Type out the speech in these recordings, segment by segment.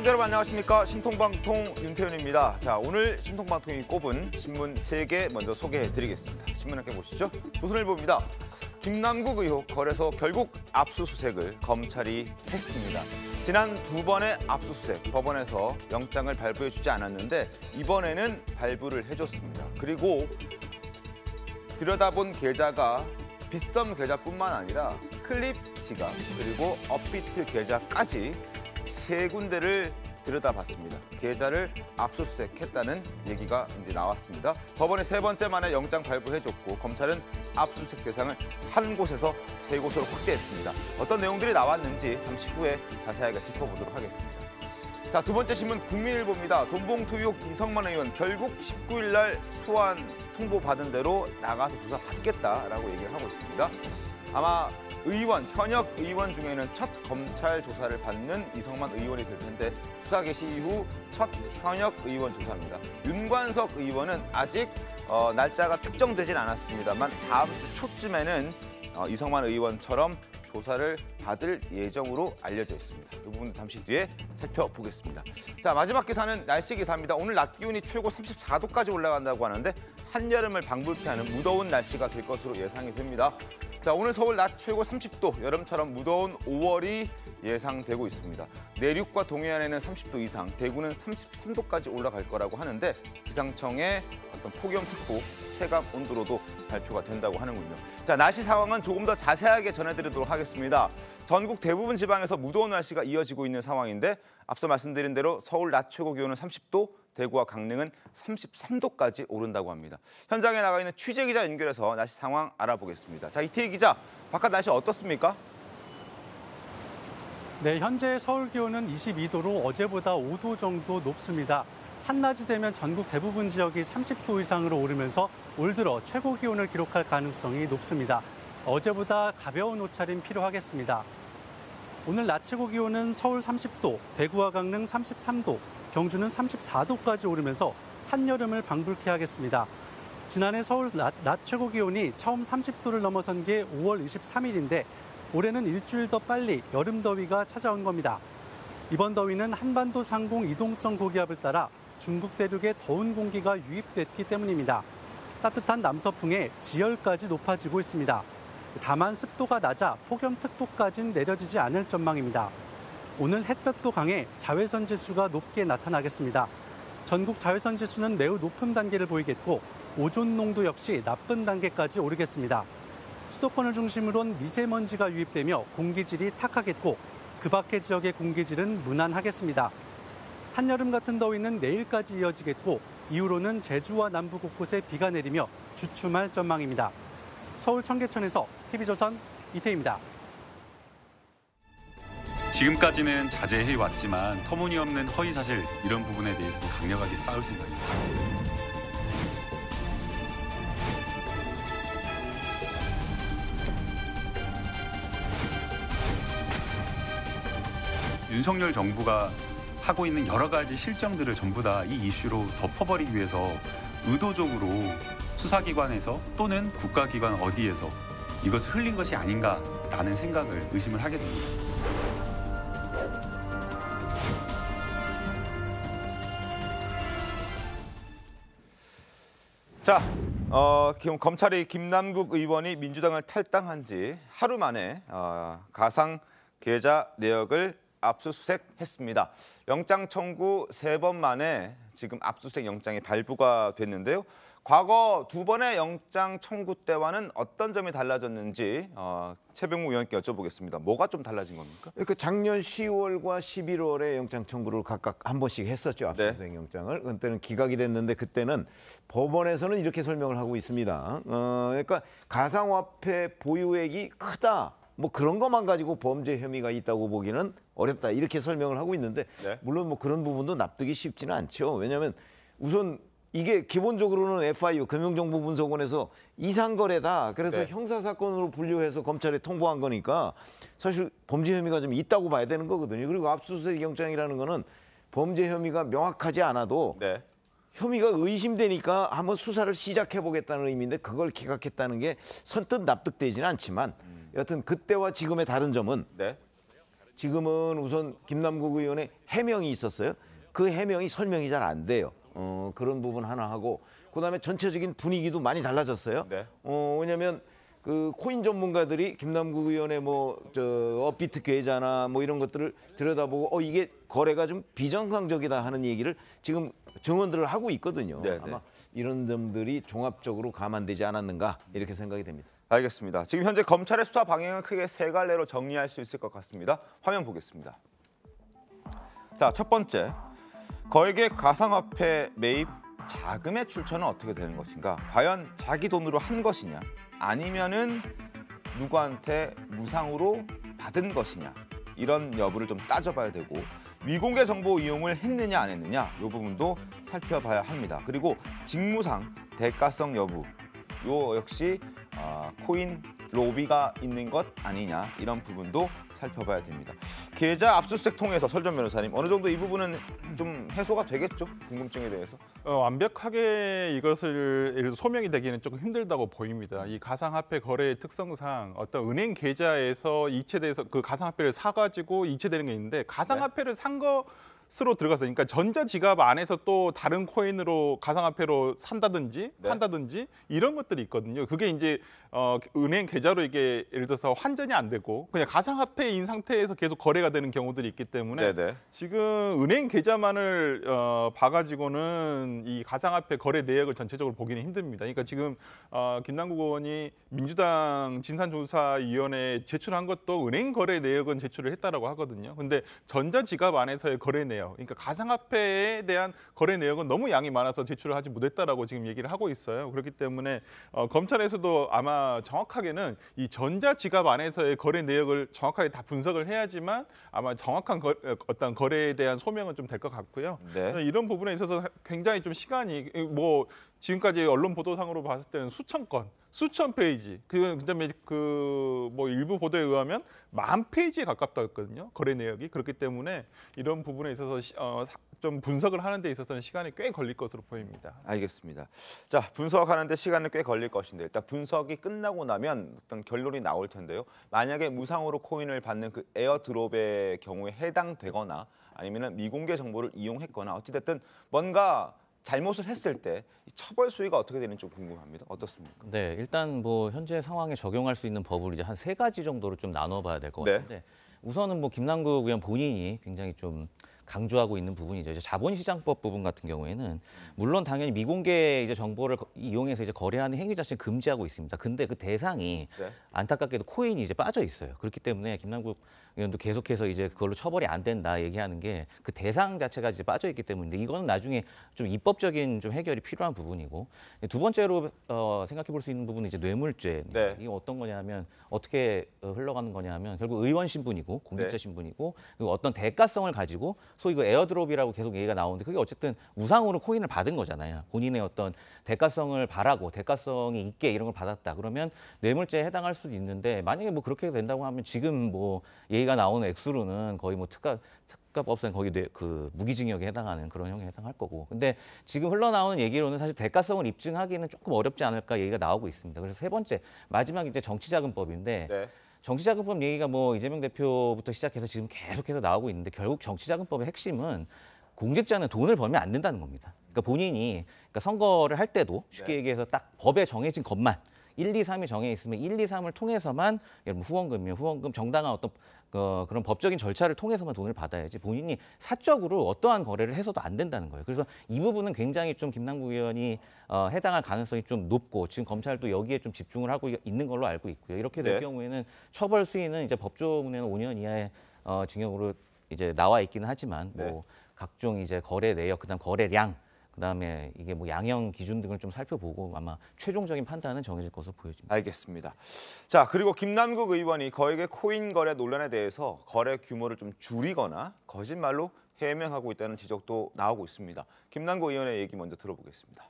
시청자 여러분 안녕하십니까? 신통방통 윤태윤입니다. 자, 오늘 신통방통이 꼽은 신문 세개 먼저 소개해드리겠습니다. 신문 함께 보시죠. 조선일보입니다. 김남국 의혹 거래소 결국 압수수색을 검찰이 했습니다. 지난 두 번의 압수수색, 법원에서 영장을 발부해주지 않았는데 이번에는 발부를 해줬습니다. 그리고 들여다본 계좌가 빗썸 계좌뿐만 아니라 클립 지갑 그리고 업비트 계좌까지 세 군데를 들여다봤습니다. 계좌를 압수수색했다는 얘기가 이제 나왔습니다. 법원이 세 번째 만에 영장 발부해줬고 검찰은 압수수색 대상을 한 곳에서 세 곳으로 확대했습니다. 어떤 내용들이 나왔는지 잠시 후에 자세하게 짚어보도록 하겠습니다. 자, 두 번째 신문 국민일보입니다. 돈봉투 의혹 이성만 의원 결국 19일 날 소환 통보 받은 대로 나가서 조사 받겠다라고 얘기를 하고 있습니다. 아마 의원, 현역 의원 중에는 첫 검찰 조사를 받는 이성만 의원이 될 텐데 수사 개시 이후 첫 현역 의원 조사입니다. 윤관석 의원은 아직 어, 날짜가 특정되진 않았습니다만 다음 주 초쯤에는 어, 이성만 의원처럼 조사를 받을 예정으로 알려져 있습니다. 이 부분도 잠시 뒤에 살펴보겠습니다. 자 마지막 기사는 날씨 기사입니다. 오늘 낮 기온이 최고 34도까지 올라간다고 하는데 한여름을 방불케하는 무더운 날씨가 될 것으로 예상이 됩니다. 자 오늘 서울 낮 최고 30도, 여름처럼 무더운 5월이 예상되고 있습니다. 내륙과 동해안에는 30도 이상, 대구는 33도까지 올라갈 거라고 하는데 기상청의 어떤 폭염특보, 체감 온도로도 발표가 된다고 하는군요. 자 날씨 상황은 조금 더 자세하게 전해드리도록 하겠습니다. 전국 대부분 지방에서 무더운 날씨가 이어지고 있는 상황인데 앞서 말씀드린 대로 서울 낮 최고 기온은 30도, 대구와 강릉은 33도까지 오른다고 합니다. 현장에 나가 있는 취재 기자 연결해서 날씨 상황 알아보겠습니다. 자, 이태희 기자, 바깥 날씨 어떻습니까? 네, 현재 서울 기온은 22도로 어제보다 5도 정도 높습니다. 한낮이 되면 전국 대부분 지역이 30도 이상으로 오르면서 올 들어 최고 기온을 기록할 가능성이 높습니다. 어제보다 가벼운 옷차림 필요하겠습니다. 오늘 낮 최고 기온은 서울 30도, 대구와 강릉 33도, 경주는 34도까지 오르면서 한여름을 방불케 하겠습니다. 지난해 서울 낮, 낮 최고 기온이 처음 30도를 넘어선 게 5월 23일인데 올해는 일주일 더 빨리 여름 더위가 찾아온 겁니다. 이번 더위는 한반도 상공 이동성 고기압을 따라 중국 대륙에 더운 공기가 유입됐기 때문입니다. 따뜻한 남서풍에 지열까지 높아지고 있습니다. 다만 습도가 낮아 폭염특보까지는 내려지지 않을 전망입니다. 오늘 햇볕도 강해 자외선 지수가 높게 나타나겠습니다. 전국 자외선 지수는 매우 높은 단계를 보이겠고 오존 농도 역시 나쁜 단계까지 오르겠습니다. 수도권을 중심으론 미세먼지가 유입되며 공기질이 탁하겠고 그 밖의 지역의 공기질은 무난하겠습니다. 한여름 같은 더위는 내일까지 이어지겠고 이후로는 제주와 남부 곳곳에 비가 내리며 주춤할 전망입니다. 서울 청계천에서 TV조선 이태입니다. 지금까지는 자제해 왔지만 터무니없는 허위 사실 이런 부분에 대해서도 강력하게 싸울 생각입니다. 윤석열 정부가 하고 있는 여러 가지 실정들을 전부 다 이 이슈로 덮어버리기 위해서 의도적으로 수사기관에서 또는 국가기관 어디에서 이것을 흘린 것이 아닌가라는 생각을 의심을 하게 됩니다. 자, 어, 지금 검찰이 김남국 의원이 민주당을 탈당한 지 하루 만에 어, 가상 계좌 내역을 압수수색했습니다. 영장 청구 세 번 만에 지금 압수수색 영장이 발부가 됐는데요. 과거 두 번의 영장 청구 때와는 어떤 점이 달라졌는지 어, 최병무 의원께 여쭤보겠습니다. 뭐가 좀 달라진 겁니까? 예, 그 작년 10월과 11월에 영장 청구를 각각 한 번씩 했었죠. 네. 압수수색 네. 영장을. 그때는 기각이 됐는데 그때는 법원에서는 이렇게 설명을 하고 있습니다. 어, 그러니까 가상화폐 보유액이 크다. 뭐 그런 것만 가지고 범죄 혐의가 있다고 보기는 어렵다 이렇게 설명을 하고 있는데 네. 물론 뭐 그런 부분도 납득이 쉽지는 않죠 왜냐하면 우선 이게 기본적으로는 FIU 금융정보분석원에서 이상거래다. 그래서 네. 형사사건으로 분류해서 검찰에 통보한 거니까 사실 범죄 혐의가 좀 있다고 봐야 되는 거거든요. 그리고 압수수색 영장이라는 거는 범죄 혐의가 명확하지 않아도 네. 혐의가 의심되니까 한번 수사를 시작해보겠다는 의미인데 그걸 기각했다는 게 선뜻 납득되지는 않지만 음. 여튼 그때와 지금의 다른 점은 네. 지금은 우선 김남국 의원의 해명이 있었어요. 그 해명이 설명이 잘 안 돼요. 어, 그런 부분 하나 하고 그다음에 전체적인 분위기도 많이 달라졌어요. 네. 어, 왜냐면 그 코인 전문가들이 김남국 의원의 뭐저 업비트 계좌나 뭐 이런 것들을 들여다보고 어 이게 거래가 좀 비정상적이다 하는 얘기를 지금 증언들을 하고 있거든요. 네네. 네. 아마 이런 점들이 종합적으로 감안되지 않았는가 이렇게 생각이 됩니다. 알겠습니다. 지금 현재 검찰의 수사 방향은 크게 세 갈래로 정리할 수 있을 것 같습니다. 화면 보겠습니다. 자, 첫 번째 거액의 가상화폐 매입 자금의 출처는 어떻게 되는 것인가? 과연 자기 돈으로 한 것이냐? 아니면은 누구한테 무상으로 받은 것이냐? 이런 여부를 좀 따져봐야 되고 미공개 정보 이용을 했느냐 안 했느냐 이 부분도 살펴봐야 합니다. 그리고 직무상 대가성 여부 요 역시 어, 코인 로비가 있는 것 아니냐 이런 부분도 살펴봐야 됩니다. 계좌 압수수색 통해서 설전 변호사님 어느 정도 이 부분은 좀 해소가 되겠죠? 궁금증에 대해서. 어, 완벽하게 이것을 소명이 되기는 조금 힘들다고 보입니다. 이 가상화폐 거래의 특성상 어떤 은행 계좌에서 이체돼서 그 가상화폐를 사가지고 이체되는 게 있는데 가상화폐를 네. 산거 스로 들어가서 그러니까 전자지갑 안에서 또 다른 코인으로 가상화폐로 산다든지 네. 판다든지 이런 것들이 있거든요. 그게 이제 어, 은행 계좌로 이게 예를 들어서 환전이 안 되고 그냥 가상화폐인 상태에서 계속 거래가 되는 경우들이 있기 때문에 네네. 네. 지금 은행 계좌만을 어, 봐가지고는 이 가상화폐 거래 내역을 전체적으로 보기는 힘듭니다. 그러니까 지금 어, 김남국 의원이 민주당 진산조사위원회에 제출한 것도 은행 거래 내역은 제출을 했다라고 하거든요. 근데 전자지갑 안에서의 거래 내역 내역. 그러니까 가상화폐에 대한 거래 내역은 너무 양이 많아서 제출을 하지 못했다라고 지금 얘기를 하고 있어요. 그렇기 때문에 어, 검찰에서도 아마 정확하게는 이 전자지갑 안에서의 거래 내역을 정확하게 다 분석을 해야지만 아마 정확한 거, 어, 어떤 거래에 대한 소명은 좀 될 것 같고요. 네. 이런 부분에 있어서 굉장히 좀 시간이 뭐 지금까지 언론 보도상으로 봤을 때는 수천 건, 수천 페이지, 그, 그다음에 그 뭐 일부 보도에 의하면 만 페이지에 가깝다 했거든요. 거래 내역이 그렇기 때문에 이런 부분에 있어서 시, 어, 좀 분석을 하는 데 있어서는 시간이 꽤 걸릴 것으로 보입니다. 알겠습니다. 자 분석하는데 시간은 꽤 걸릴 것인데 일단 분석이 끝나고 나면 어떤 결론이 나올 텐데요. 만약에 무상으로 코인을 받는 그 에어드롭의 경우에 해당되거나 아니면 미공개 정보를 이용했거나 어찌됐든 뭔가 잘못을 했을 때 처벌 수위가 어떻게 되는지 좀 궁금합니다. 어떻습니까? 네, 일단 뭐 현재 상황에 적용할 수 있는 법을 이제 한 세 가지 정도로 좀 나눠봐야 될것 네. 같은데 네. 우선은 뭐 김남국 의원 본인이 굉장히 좀 강조하고 있는 부분이죠. 이제 자본시장법 부분 같은 경우에는 물론 당연히 미공개 이제 정보를 이용해서 이제 거래하는 행위 자체는 금지하고 있습니다. 근데 그 대상이 네. 안타깝게도 코인이 이제 빠져 있어요. 그렇기 때문에 김남국 의원도 계속해서 이제 그걸로 처벌이 안 된다 얘기하는 게 그 대상 자체가 이제 빠져 있기 때문인데 이거는 나중에 좀 입법적인 좀 해결이 필요한 부분이고 두 번째로 어, 생각해 볼 수 있는 부분은 이제 뇌물죄 네. 네. 이게 어떤 거냐면 어떻게 어, 흘러가는 거냐면 결국 의원 신분이고 공직자 네. 신분이고 그리고 어떤 대가성을 가지고 소위 그 에어드롭이라고 계속 얘기가 나오는데 그게 어쨌든 무상으로 코인을 받은 거잖아요 본인의 어떤 대가성을 바라고 대가성이 있게 이런 걸 받았다 그러면 뇌물죄에 해당할 수도 있는데 만약에 뭐 그렇게 된다고 하면 지금 뭐 예. 얘기가 나오는 액수로는 거의 뭐 특가 특가법상 거기 그 무기징역에 해당하는 그런 형에 해당할 거고. 근데 지금 흘러나오는 얘기로는 사실 대가성을 입증하기는 조금 어렵지 않을까 얘기가 나오고 있습니다. 그래서 세 번째 마지막 이제 정치자금법인데. 네. 정치자금법 얘기가 뭐 이재명 대표부터 시작해서 지금 계속해서 나오고 있는데 결국 정치자금법의 핵심은 공직자는 돈을 벌면 안 된다는 겁니다. 그러니까 본인이 그러니까 선거를 할 때도 쉽게 네. 얘기해서 딱 법에 정해진 것만 1, 2, 3이 정해 있으면 1, 2, 3을 통해서만 여러분 후원금이요 후원금 정당한 어떤 어, 그런 법적인 절차를 통해서만 돈을 받아야지 본인이 사적으로 어떠한 거래를 해서도 안 된다는 거예요. 그래서 이 부분은 굉장히 좀 김남국 의원이 어, 해당할 가능성이 좀 높고 지금 검찰도 여기에 좀 집중을 하고 있는 걸로 알고 있고요. 이렇게 될 네. 경우에는 처벌 수위는 이제 법조문에는 5년 이하의 어, 징역으로 이제 나와 있기는 하지만 뭐 네. 뭐 각종 이제 거래 내역 그다음 거래량 그다음에 이게 뭐 양형 기준 등을 좀 살펴보고 아마 최종적인 판단은 정해질 것으로 보여집니다. 알겠습니다. 자 그리고 김남국 의원이 거액의 코인 거래 논란에 대해서 거래 규모를 좀 줄이거나 거짓말로 해명하고 있다는 지적도 나오고 있습니다. 김남국 의원의 얘기 먼저 들어보겠습니다.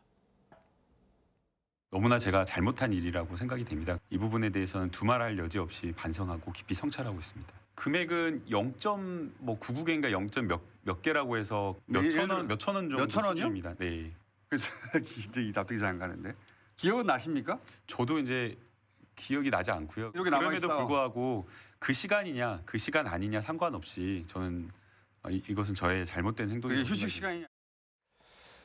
너무나 제가 잘못한 일이라고 생각이 됩니다. 이 부분에 대해서는 두말할 여지 없이 반성하고 깊이 성찰하고 있습니다. 금액은 0.99개인가 뭐 0. 몇, 몇 개라고 해서 예, 몇천 원, 몇천 원 정도 몇천 수준입니다. 네. 그래서 이 납득이 잘 가는데 기억은 나십니까? 저도 이제 기억이 나지 않고요. 이렇게 그럼에도 불구하고 그 시간이냐 그 시간 아니냐 상관없이 저는 아, 이, 것은 저의 잘못된 행동이에요. 휴식 시간이냐.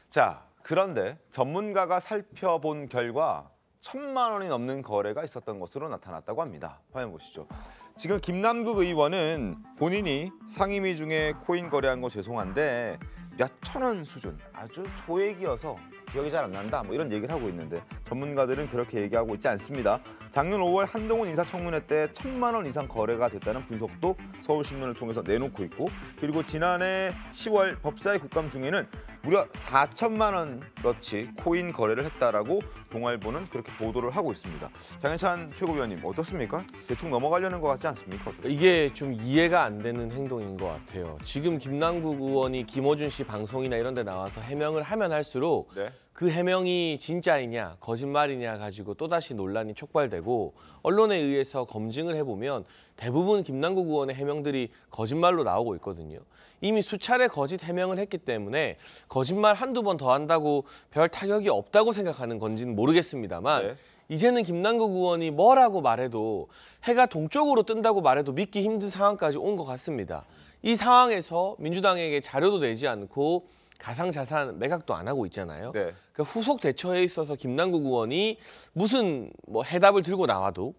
자 그런데 전문가가 살펴본 결과 천만 원이 넘는 거래가 있었던 것으로 나타났다고 합니다. 화면 보시죠. 지금 김남국 의원은 본인이 상임위 중에 코인 거래한 거 죄송한데 몇천 원 수준 아주 소액이어서 기억이 잘 안 난다 뭐 이런 얘기를 하고 있는데 전문가들은 그렇게 얘기하고 있지 않습니다. 작년 5월 한동훈 인사청문회 때 천만 원 이상 거래가 됐다는 분석도 서울신문을 통해서 내놓고 있고 그리고 지난해 10월 법사위 국감 중에는 무려 4천만 원어치 코인 거래를 했다라고 동아일보는 그렇게 보도를 하고 있습니다. 장현찬 최고위원님 어떻습니까? 대충 넘어가려는 것 같지 않습니까? 어떻습니까? 이게 좀 이해가 안 되는 행동인 것 같아요. 지금 김남국 의원이 김호준씨 방송이나 이런 데 나와서 해명을 하면 할수록 네. 그 해명이 진짜이냐 거짓말이냐 가지고 또다시 논란이 촉발되고 언론에 의해서 검증을 해보면 대부분 김남국 의원의 해명들이 거짓말로 나오고 있거든요. 이미 수차례 거짓 해명을 했기 때문에 거짓말 한두 번 더 한다고 별 타격이 없다고 생각하는 건지는 모르겠습니다만 네. 이제는 김남국 의원이 뭐라고 말해도 해가 동쪽으로 뜬다고 말해도 믿기 힘든 상황까지 온 것 같습니다. 이 상황에서 민주당에게 자료도 내지 않고 가상자산 매각도 안 하고 있잖아요. 네. 그 후속 대처에 있어서 김남국 의원이 무슨 뭐 해답을 들고 나와도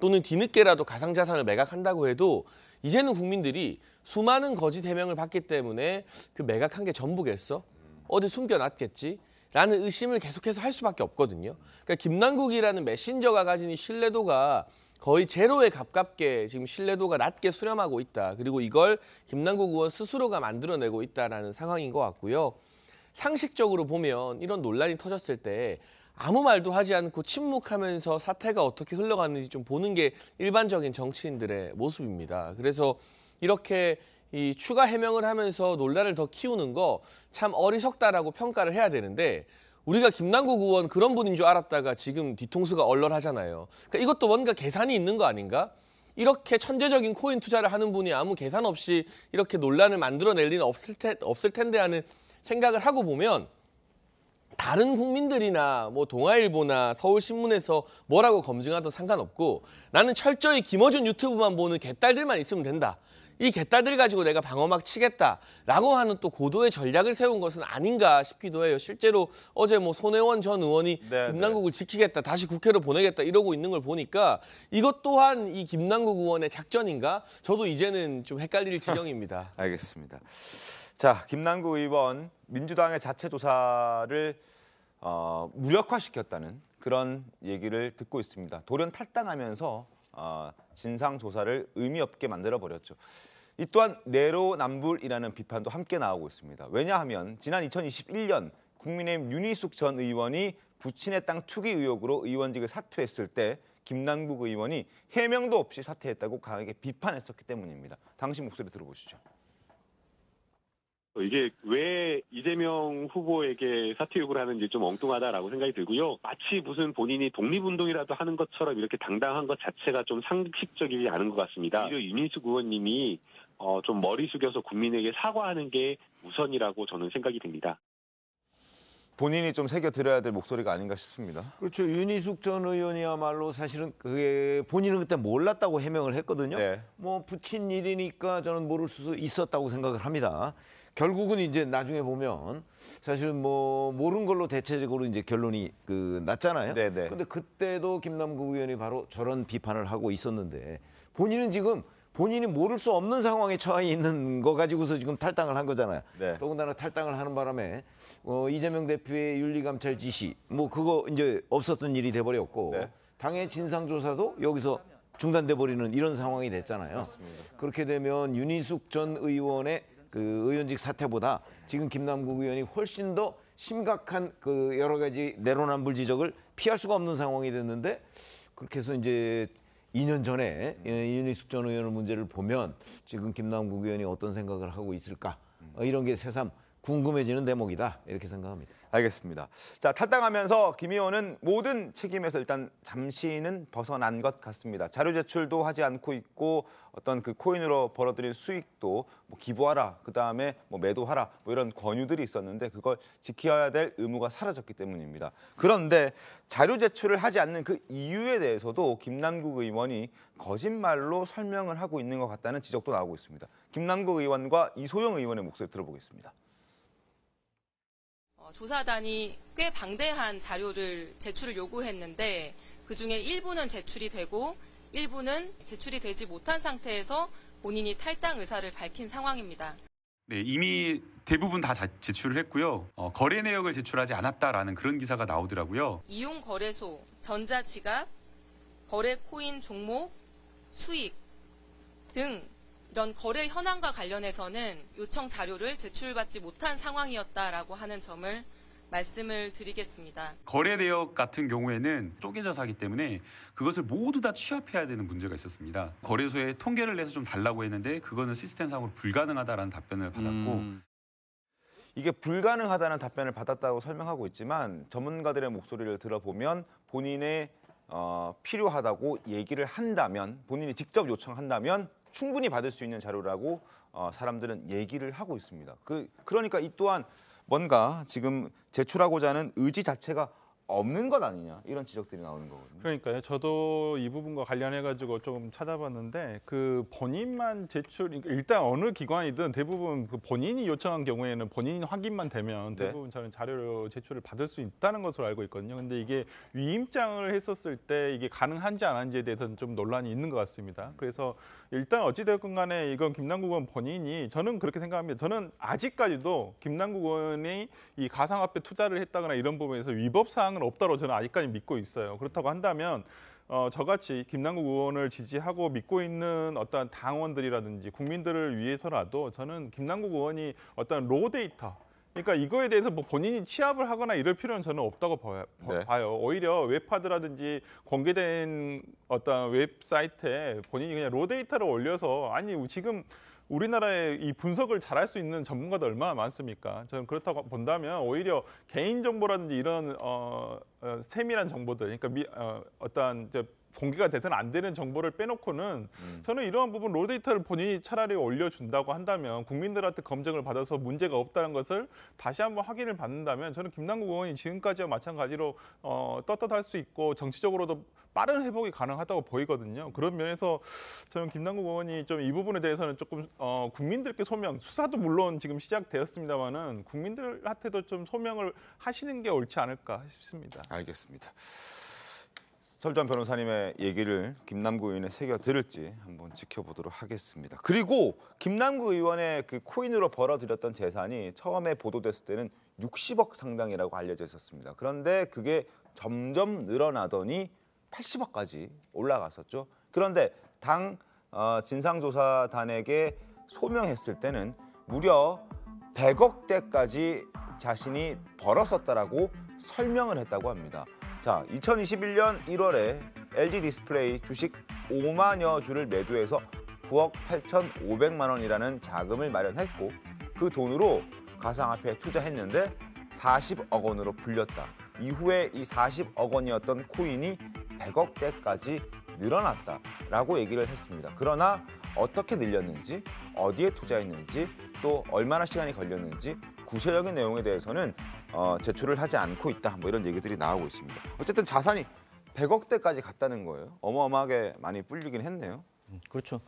또는 뒤늦게라도 가상자산을 매각한다고 해도 이제는 국민들이 수많은 거짓 해명을 받기 때문에 그 매각한 게 전부겠어? 어디 숨겨놨겠지? 라는 의심을 계속해서 할 수밖에 없거든요. 그러니까 김남국이라는 메신저가 가진 신뢰도가 거의 제로에 가깝게 지금 신뢰도가 낮게 수렴하고 있다. 그리고 이걸 김남국 의원 스스로가 만들어내고 있다라는 상황인 것 같고요. 상식적으로 보면 이런 논란이 터졌을 때 아무 말도 하지 않고 침묵하면서 사태가 어떻게 흘러갔는지 좀 보는 게 일반적인 정치인들의 모습입니다. 그래서 이렇게 이 추가 해명을 하면서 논란을 더 키우는 거 참 어리석다라고 평가를 해야 되는데 우리가 김남국 의원 그런 분인 줄 알았다가 지금 뒤통수가 얼얼하잖아요. 그러니까 이것도 뭔가 계산이 있는 거 아닌가? 이렇게 천재적인 코인 투자를 하는 분이 아무 계산 없이 이렇게 논란을 만들어낼 리는 없을, 테, 없을 텐데 하는 생각을 하고 보면 다른 국민들이나 뭐 동아일보나 서울신문에서 뭐라고 검증하든 상관없고 나는 철저히 김어준 유튜브만 보는 개딸들만 있으면 된다. 이 갯다들 가지고 내가 방어막 치겠다라고 하는 또 고도의 전략을 세운 것은 아닌가 싶기도 해요. 실제로 어제 뭐 손혜원 전 의원이 네, 네. 김남국을 네. 지키겠다, 다시 국회로 보내겠다 이러고 있는 걸 보니까 이것 또한 이 김남국 의원의 작전인가? 저도 이제는 좀 헷갈릴 지경입니다. 알겠습니다. 자, 김남국 의원 민주당의 자체 조사를 어, 무력화시켰다는 그런 얘기를 듣고 있습니다. 돌연 탈당하면서 아, 진상 조사를 의미 없게 만들어 버렸죠. 이 또한 내로남불이라는 비판도 함께 나오고 있습니다. 왜냐하면 지난 2021년 국민의힘 윤희숙 전 의원이 부친의 땅 투기 의혹으로 의원직을 사퇴했을 때 김남국 의원이 해명도 없이 사퇴했다고 강하게 비판했었기 때문입니다. 당시 목소리 들어보시죠. 어, 이게 왜 이재명 후보에게 사퇴 요구를 하는지 좀 엉뚱하다라고 생각이 들고요. 마치 무슨 본인이 독립운동이라도 하는 것처럼 이렇게 당당한 것 자체가 좀 상식적이지 않은 것 같습니다. 오히려 유민숙 의원님이 어, 좀 머리 숙여서 국민에게 사과하는 게 우선이라고 저는 생각이 듭니다. 본인이 좀 새겨들어야 될 목소리가 아닌가 싶습니다. 그렇죠. 윤희숙 전 의원이야말로 사실은 그게 본인은 그때 몰랐다고 해명을 했거든요. 네. 뭐 붙인 일이니까 저는 모를 수 있었다고 생각을 합니다. 결국은 이제 나중에 보면 사실 뭐 모른 걸로 대체적으로 이제 결론이 그 났잖아요. 네네. 네. 근데 그때도 김남국 의원이 바로 저런 비판을 하고 있었는데 본인은 지금 본인이 모를 수 없는 상황에 처해 있는 거 가지고서 지금 탈당을 한 거잖아요. 네. 더군다나 탈당을 하는 바람에 어, 이재명 대표의 윤리감찰 지시 뭐 그거 이제 없었던 일이 돼버렸고 네. 당의 진상조사도 여기서 중단돼 버리는 이런 상황이 됐잖아요. 맞 그렇게 되면 윤희숙 전 의원의 그 의원직 사태보다 지금 김남국 의원이 훨씬 더 심각한 그 여러 가지 내로남불 지적을 피할 수가 없는 상황이 됐는데 그렇게 해서 이제 2년 전에 예, 이윤희숙 전 의원의 문제를 보면 지금 김남국 의원이 어떤 생각을 하고 있을까 어, 이런 게 새삼 궁금해지는 대목이다 이렇게 생각합니다. 알겠습니다. 자 탈당하면서 김의원은 모든 책임에서 일단 잠시는 벗어난 것 같습니다. 자료 제출도 하지 않고 있고 어떤 그 코인으로 벌어들인 수익도 뭐 기부하라 그 다음에 뭐 매도하라 뭐 이런 권유들이 있었는데 그걸 지켜야 될 의무가 사라졌기 때문입니다. 그런데 자료 제출을 하지 않는 그 이유에 대해서도 김남국 의원이 거짓말로 설명을 하고 있는 것 같다는 지적도 나오고 있습니다. 김남국 의원과 이소영 의원의 목소리 들어보겠습니다. 조사단이 꽤 방대한 자료를 제출을 요구했는데 그 중에 일부는 제출이 되고 일부는 제출이 되지 못한 상태에서 본인이 탈당 의사를 밝힌 상황입니다. 네, 이미 대부분 다 제출을 했고요. 어, 거래 내역을 제출하지 않았다라는 그런 기사가 나오더라고요. 이용 거래소, 전자지갑, 거래 코인 종목, 수익 등 이런 거래 현황과 관련해서는 요청 자료를 제출받지 못한 상황이었다라고 하는 점을 말씀을 드리겠습니다. 거래 내역 같은 경우에는 쪼개져 사기 때문에 그것을 모두 다 취합해야 되는 문제가 있었습니다. 거래소에 통계를 내서 좀 달라고 했는데 그거는 시스템상으로 불가능하다라는 답변을 받았고 음. 이게 불가능하다는 답변을 받았다고 설명하고 있지만 전문가들의 목소리를 들어보면 본인의 어, 필요하다고 얘기를 한다면 본인이 직접 요청한다면 충분히 받을 수 있는 자료라고 어, 사람들은 얘기를 하고 있습니다. 그, 그러니까 이 또한 뭔가 지금 제출하고자 하는 의지 자체가 없는 것 아니냐 이런 지적들이 나오는 거거든요. 그러니까요. 저도 이 부분과 관련해 가지고 좀 찾아봤는데 그 본인만 제출 그러니까 일단 어느 기관이든 대부분 그 본인이 요청한 경우에는 본인 확인만 되면 네. 대부분 저는 자료 제출을 받을 수 있다는 것으로 알고 있거든요. 근데 이게 위임장을 했었을 때 이게 가능한지 안 한지에 대해서는 좀 논란이 있는 것 같습니다. 그래서 일단 어찌되었건 간에 이건 김남국 의원 본인이 저는 그렇게 생각합니다. 저는 아직까지도 김남국 의원이 이 가상화폐 투자를 했다거나 이런 부분에서 위법 사항은 없다고 저는 아직까지 믿고 있어요. 그렇다고 한다면 어, 저같이 김남국 의원을 지지하고 믿고 있는 어떤 당원들이라든지 국민들을 위해서라도 저는 김남국 의원이 어떤 로데이터 그러니까 이거에 대해서 뭐 본인이 취합을 하거나 이럴 필요는 저는 없다고 네. 봐요. 네. 오히려 웹하드라든지 공개된 어떤 웹사이트에 본인이 그냥 로 데이터를 올려서 아니 지금 우리나라의 이 분석을 잘할 수 있는 전문가들 얼마나 많습니까? 저는 그렇다고 본다면 오히려 개인 정보라든지 이런 어, 어 세밀한 정보들, 그러니까 미, 어, 어떤 이제 공개가 되든 안 되는 정보를 빼놓고는 음. 저는 이러한 부분 롤 데이터를 본인이 차라리 올려준다고 한다면 국민들한테 검증을 받아서 문제가 없다는 것을 다시 한번 확인을 받는다면 저는 김남국 의원이 지금까지와 마찬가지로 어, 떳떳할 수 있고 정치적으로도 빠른 회복이 가능하다고 보이거든요. 그런 면에서 저는 김남국 의원이 좀 이 부분에 대해서는 조금 어, 국민들께 소명, 수사도 물론 지금 시작되었습니다만은 국민들한테도 좀 소명을 하시는 게 옳지 않을까 싶습니다. 알겠습니다. 설전 변호사님의 얘기를 김남구 의원의 새겨 들을지 한번 지켜보도록 하겠습니다. 그리고 김남구 의원의 그 코인으로 벌어들였던 재산이 처음에 보도됐을 때는 60억 상당이라고 알려져 있었습니다. 그런데 그게 점점 늘어나더니 80억까지 올라갔었죠. 그런데 당 어, 진상조사단에게 소명했을 때는 무려 100억대까지 자신이 벌었었다라고 설명을 했다고 합니다. 자, 2021년 1월에 LG 디스플레이 주식 5만여 주를 매도해서 9억 8,500만 원이라는 자금을 마련했고 그 돈으로 가상화폐에 투자했는데 40억 원으로 불렸다. 이후에 이 40억 원이었던 코인이 100억대까지 늘어났다라고 얘기를 했습니다. 그러나 어떻게 늘렸는지, 어디에 투자했는지, 또 얼마나 시간이 걸렸는지 구체적인 내용에 대해서는 어, 제출을 하지 않고 있다 뭐 이런 얘기들이 나오고 있습니다. 어쨌든 자산이 100억 대까지 갔다는 거예요. 어마어마하게 많이 불리긴 했네요. 음, 그렇죠.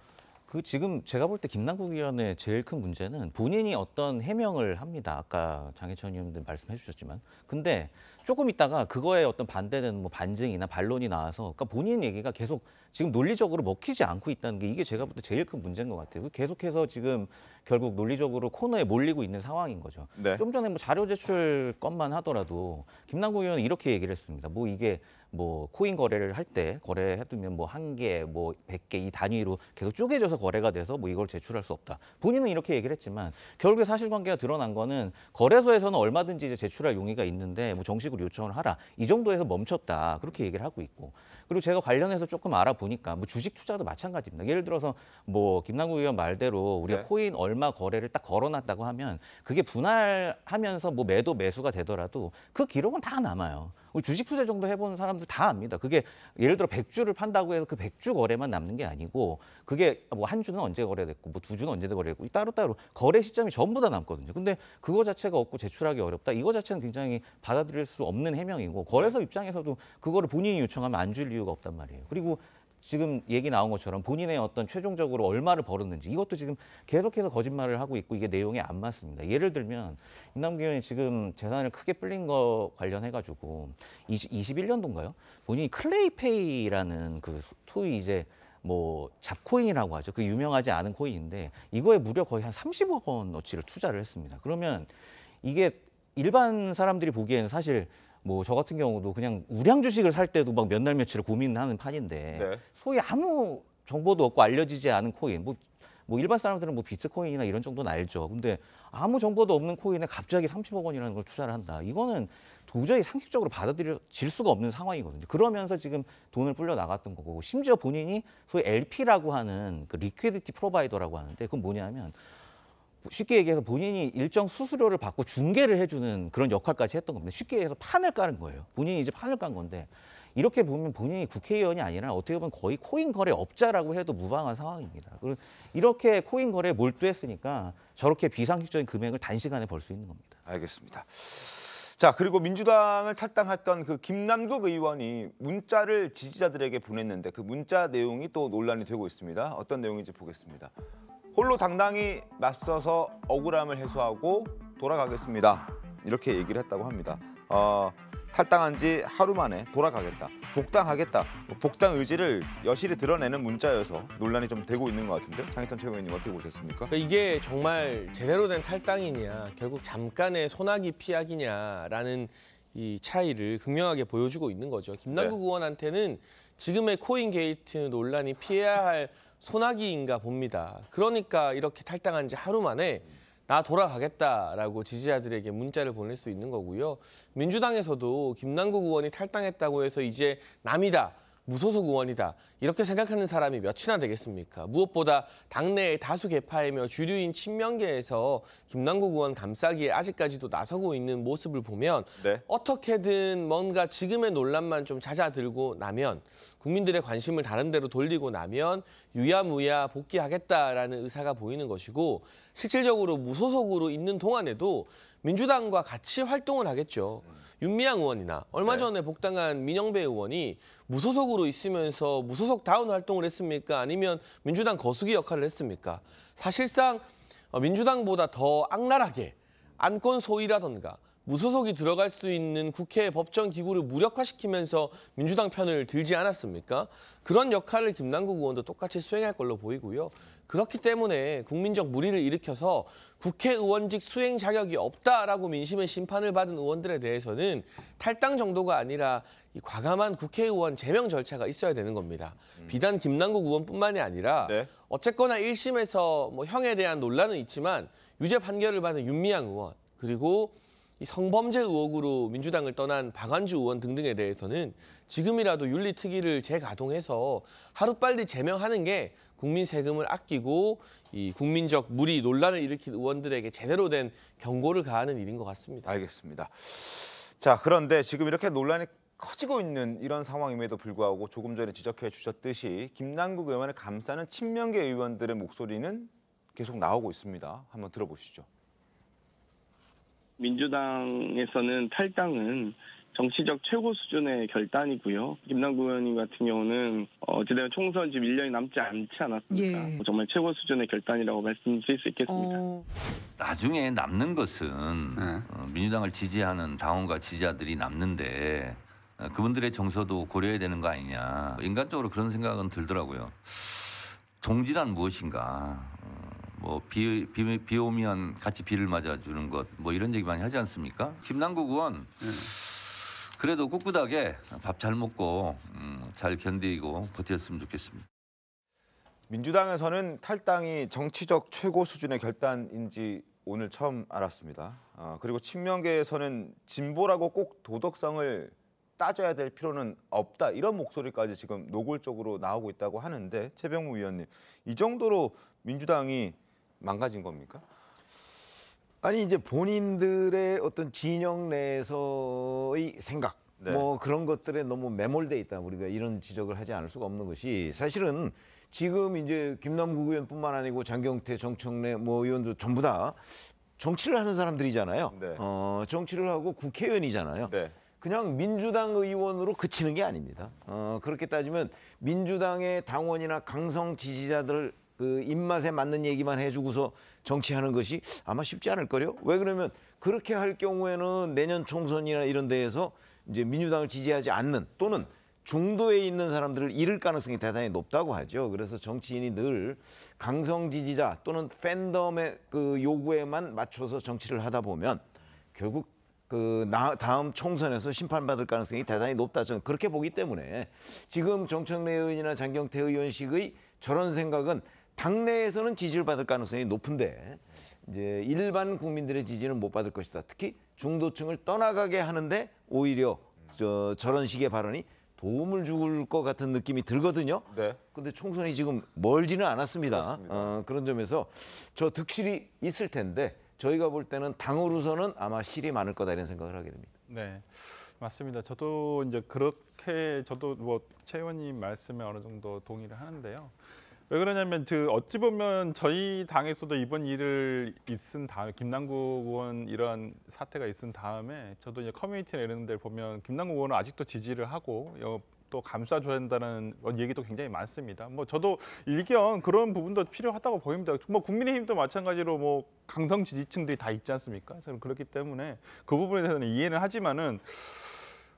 그 지금 제가 볼 때 김남국 의원의 제일 큰 문제는 본인이 어떤 해명을 합니다. 아까 장혜천 의원님 말씀해 주셨지만. 근데 조금 있다가 그거에 어떤 반대되는 뭐 반증이나 반론이 나와서 그니까 본인 얘기가 계속 지금 논리적으로 먹히지 않고 있다는 게 이게 제가 볼 때 제일 큰 문제인 것 같아요. 계속해서 지금 결국 논리적으로 코너에 몰리고 있는 상황인 거죠. 네. 좀 전에 뭐 자료 제출 것만 하더라도 김남국 의원은 이렇게 얘기를 했습니다. 뭐 이게 뭐 코인 거래를 할 때 거래해두면 뭐 한 개, 뭐 백 개 이 단위로 계속 쪼개져서 거래가 돼서 뭐 이걸 제출할 수 없다. 본인은 이렇게 얘기를 했지만 결국에 사실관계가 드러난 거는 거래소에서는 얼마든지 이제 제출할 용의가 있는데 뭐 정식으로 요청을 하라 이 정도에서 멈췄다 그렇게 얘기를 하고 있고 그리고 제가 관련해서 조금 알아보니까 뭐 주식 투자도 마찬가지입니다. 예를 들어서 뭐 김남국 의원 말대로 우리가 네. 코인 얼마 거래를 딱 걸어놨다고 하면 그게 분할하면서 뭐 매도 매수가 되더라도 그 기록은 다 남아요. 뭐 주식 투자 정도 해본 사람들 다 압니다. 그게 예를 들어 백주를 판다고 해서 그 백주 거래만 남는 게 아니고 그게 뭐 한 주는 언제 거래됐고 뭐 두 주는 언제 거래됐고 따로따로 거래 시점이 전부 다 남거든요. 근데 그거 자체가 없고 제출하기 어렵다. 이거 자체는 굉장히 받아들일 수 없는 해명이고 거래소 입장에서도 그거를 본인이 요청하면 안 줄 이유가 없단 말이에요. 그리고 지금 얘기 나온 것처럼 본인의 어떤 최종적으로 얼마를 벌었는지 이것도 지금 계속해서 거짓말을 하고 있고 이게 내용이 안 맞습니다. 예를 들면 임남기 의원이 지금 재산을 크게 불린 거 관련해가지고 20, 21년도인가요? 본인이 클레이페이라는 그 소위 이제 뭐 잡코인이라고 하죠. 그 유명하지 않은 코인인데 이거에 무려 거의 한 30억 원어치를 투자를 했습니다. 그러면 이게 일반 사람들이 보기에는 사실 뭐저 같은 경우도 그냥 우량 주식을 살 때도 막 몇 날 며칠을 고민하는 판인데 네. 소위 아무 정보도 없고 알려지지 않은 코인 뭐, 뭐 일반 사람들은 뭐 비트코인이나 이런 정도는 알죠. 근데 아무 정보도 없는 코인에 갑자기 30억 원이라는 걸 투자를 한다. 이거는 도저히 상식적으로 받아들여질 수가 없는 상황이거든요. 그러면서 지금 돈을 불려 나갔던 거고 심지어 본인이 소위 LP라고 하는 그 리퀴디티 프로바이더라고 하는데 그건 뭐냐면 쉽게 얘기해서 본인이 일정 수수료를 받고 중개를 해주는 그런 역할까지 했던 겁니다. 쉽게 얘기해서 판을 까는 거예요. 본인이 이제 판을 깐 건데 이렇게 보면 본인이 국회의원이 아니라 어떻게 보면 거의 코인 거래 업자라고 해도 무방한 상황입니다. 이렇게 코인 거래에 몰두했으니까 저렇게 비상식적인 금액을 단시간에 벌 수 있는 겁니다. 알겠습니다. 자 그리고 민주당을 탈당했던 그 김남국 의원이 문자를 지지자들에게 보냈는데 그 문자 내용이 또 논란이 되고 있습니다. 어떤 내용인지 보겠습니다. 홀로 당당히 맞서서 억울함을 해소하고 돌아가겠습니다. 이렇게 얘기를 했다고 합니다. 어, 탈당한 지 하루 만에 돌아가겠다, 복당하겠다, 뭐 복당 의지를 여실히 드러내는 문자여서 논란이 좀 되고 있는 것 같은데 장혜찬 최고위원님 어떻게 보셨습니까? 그러니까 이게 정말 제대로 된 탈당이냐, 결국 잠깐의 소나기 피하기냐라는 이 차이를 극명하게 보여주고 있는 거죠. 김남국 네. 의원한테는 지금의 코인 게이트 논란이 피해야 할 소나기인가 봅니다. 그러니까 이렇게 탈당한 지 하루 만에 나 돌아가겠다라고 지지자들에게 문자를 보낼 수 있는 거고요. 민주당에서도 김남국 의원이 탈당했다고 해서 이제 남이다. 무소속 의원이다 이렇게 생각하는 사람이 몇이나 되겠습니까? 무엇보다 당내의 다수 개파이며 주류인 친명계에서 김남국 의원 감싸기에 아직까지도 나서고 있는 모습을 보면 네. 어떻게든 뭔가 지금의 논란만 좀 잦아들고 나면 국민들의 관심을 다른 데로 돌리고 나면 유야무야 복귀하겠다라는 의사가 보이는 것이고 실질적으로 무소속으로 있는 동안에도 민주당과 같이 활동을 하겠죠. 음. 윤미향 의원이나 얼마 네. 전에 복당한 민영배 의원이 무소속으로 있으면서 무소속다운 활동을 했습니까? 아니면 민주당 거수기 역할을 했습니까? 사실상 어, 민주당보다 더 악랄하게 안건 소위라던가 무소속이 들어갈 수 있는 국회 법정 기구를 무력화시키면서 민주당 편을 들지 않았습니까? 그런 역할을 김남국 의원도 똑같이 수행할 걸로 보이고요. 그렇기 때문에 국민적 무리를 일으켜서 국회의원직 수행 자격이 없다라고 민심의 심판을 받은 의원들에 대해서는 탈당 정도가 아니라 이 과감한 국회의원 제명 절차가 있어야 되는 겁니다. 음. 비단 김남국 의원뿐만이 아니라 네. 어쨌거나 1심에서 뭐 형에 대한 논란은 있지만 유죄 판결을 받은 윤미향 의원 그리고 이 성범죄 의혹으로 민주당을 떠난 박완주 의원 등등에 대해서는 지금이라도 윤리특위를 재가동해서 하루빨리 제명하는 게 국민 세금을 아끼고 이 국민적 물이 논란을 일으킨 의원들에게 제대로 된 경고를 가하는 일인 것 같습니다. 알겠습니다. 자, 그런데 지금 이렇게 논란이 커지고 있는 이런 상황임에도 불구하고 조금 전에 지적해 주셨듯이 김남국 의원을 감싸는 친명계 의원들의 목소리는 계속 나오고 있습니다. 한번 들어보시죠. 민주당에서는 탈당은 정치적 최고 수준의 결단이고요. 김남국 의원님 같은 경우는 어찌되면 총선 지금 1년이 남지 않지 않았습니까? 예. 뭐 정말 최고 수준의 결단이라고 말씀드릴 수 있겠습니다. 어... 나중에 남는 것은 네. 어, 민주당을 지지하는 당원과 지지자들이 남는데 어, 그분들의 정서도 고려해야 되는 거 아니냐. 인간적으로 그런 생각은 들더라고요. 동지란 무엇인가? 어, 뭐 비, 비, 비 오면 같이 비를 맞아주는 것 뭐 이런 얘기 많이 하지 않습니까? 김남국 의원 네. 그래도 꿋꿋하게 밥 잘 먹고 음, 잘 견디고 버텼으면 좋겠습니다. 민주당에서는 탈당이 정치적 최고 수준의 결단인지 오늘 처음 알았습니다. 어, 그리고 친명계에서는 진보라고 꼭 도덕성을 따져야 될 필요는 없다 이런 목소리까지 지금 노골적으로 나오고 있다고 하는데 최병무 위원님 이 정도로 민주당이 망가진 겁니까? 아니 이제 본인들의 어떤 진영 내에서의 생각 네. 뭐 그런 것들에 너무 매몰돼 있다 우리가 이런 지적을 하지 않을 수가 없는 것이 사실은 지금 이제 김남국 의원뿐만 아니고 장경태 정청래 뭐 의원도 전부 다 정치를 하는 사람들이잖아요. 네. 어, 정치를 하고 국회의원이잖아요. 네. 그냥 민주당 의원으로 그치는 게 아닙니다. 어, 그렇게 따지면 민주당의 당원이나 강성 지지자들 그 입맛에 맞는 얘기만 해주고서 정치하는 것이 아마 쉽지 않을 거요. 왜 그러면 그렇게 할 경우에는 내년 총선이나 이런 데에서 이제 민주당을 지지하지 않는 또는 중도에 있는 사람들을 잃을 가능성이 대단히 높다고 하죠. 그래서 정치인이 늘 강성 지지자 또는 팬덤의 그 요구에만 맞춰서 정치를 하다 보면 결국 그 나, 다음 총선에서 심판받을 가능성이 대단히 높다 저는 그렇게 보기 때문에 지금 정청래 의원이나 장경태 의원식의 저런 생각은 당내에서는 지지를 받을 가능성이 높은데 이제 일반 국민들의 지지는 못 받을 것이다. 특히 중도층을 떠나가게 하는데 오히려 저, 저런 식의 발언이 도움을 줄 것 같은 느낌이 들거든요. 네. 근데 총선이 지금 멀지는 않았습니다. 어, 그런 점에서 저 득실이 있을 텐데 저희가 볼 때는 당으로서는 아마 실이 많을 거다 이런 생각을 하게 됩니다. 네, 맞습니다. 저도 이제 그렇게 저도 뭐최 의원님 말씀에 어느 정도 동의를 하는데요. 왜 그러냐면 그 어찌 보면 저희 당에서도 이번 일을 있은 다음에 김남국 의원 이런 사태가 있은 다음에 저도 이제 커뮤니티나 이런 데 보면 김남국 의원은 아직도 지지를 하고 또 감싸줘야 한다는 얘기도 굉장히 많습니다. 뭐 저도 일견 그런 부분도 필요하다고 보입니다. 뭐 국민의힘도 마찬가지로 뭐 강성 지지층들이 다 있지 않습니까? 저는 그렇기 때문에 그 부분에 대해서는 이해는 하지만은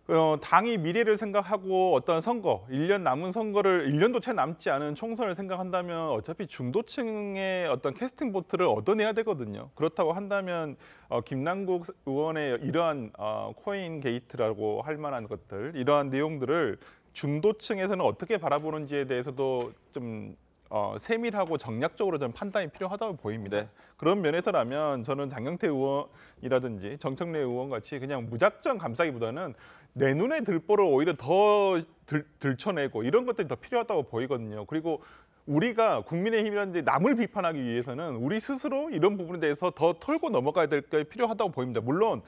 어, 당이 미래를 생각하고 어떤 선거, 1년 남은 선거를 1년도 채 남지 않은 총선을 생각한다면 어차피 중도층의 어떤 캐스팅 보트를 얻어내야 되거든요. 그렇다고 한다면 어, 김남국 의원의 이러한 어, 코인 게이트라고 할 만한 것들, 이러한 내용들을 중도층에서는 어떻게 바라보는지에 대해서도 좀 어, 세밀하고 정략적으로 좀 판단이 필요하다고 보입니다. 네. 그런 면에서라면 저는 장영태 의원이라든지 정청래 의원 같이 그냥 무작정 감싸기보다는 내 눈에 들보를 오히려 더 들, 들춰내고 이런 것들이 더 필요하다고 보이거든요. 그리고 우리가 국민의힘이라는 데 남을 비판하기 위해서는 우리 스스로 이런 부분에 대해서 더 털고 넘어가야 될 게 필요하다고 보입니다. 물론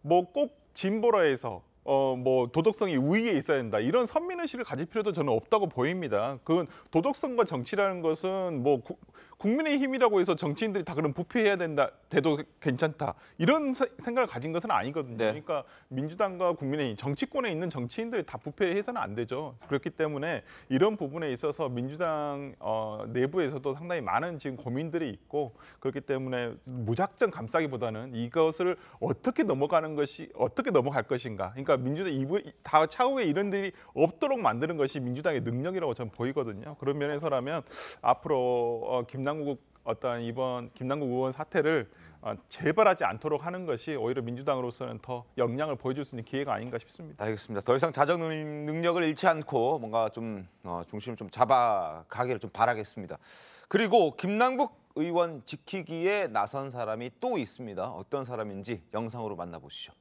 뭐 꼭 진보라 해서 어, 뭐 도덕성이 우위에 있어야 된다 이런 선민의식을 가질 필요도 저는 없다고 보입니다. 그건 도덕성과 정치라는 것은 뭐 구, 국민의힘이라고 해서 정치인들이 다그런 부패해야 된다 돼도 괜찮다 이런 사, 생각을 가진 것은 아니거든요. 네. 그러니까 민주당과 국민의힘 정치권에 있는 정치인들이 다 부패해서는 안 되죠. 그렇기 때문에 이런 부분에 있어서 민주당 어, 내부에서도 상당히 많은 지금 고민들이 있고 그렇기 때문에 무작정 감싸기보다는 이것을 어떻게 넘어가는 것이 어떻게 넘어갈 것인가. 그러니까 그러니까 민주당 이부 다 차후에 이런 일이 없도록 만드는 것이 민주당의 능력이라고 저는 보이거든요. 그런 면에서라면 앞으로 어, 김남국 어떤 이번 김남국 의원 사태를 어, 재발하지 않도록 하는 것이 오히려 민주당으로서는 더 역량을 보여줄 수 있는 기회가 아닌가 싶습니다. 알겠습니다. 더 이상 자정 능력을 잃지 않고 뭔가 좀 어, 중심을 좀 잡아가기를 좀 바라겠습니다. 그리고 김남국 의원 지키기에 나선 사람이 또 있습니다. 어떤 사람인지 영상으로 만나보시죠.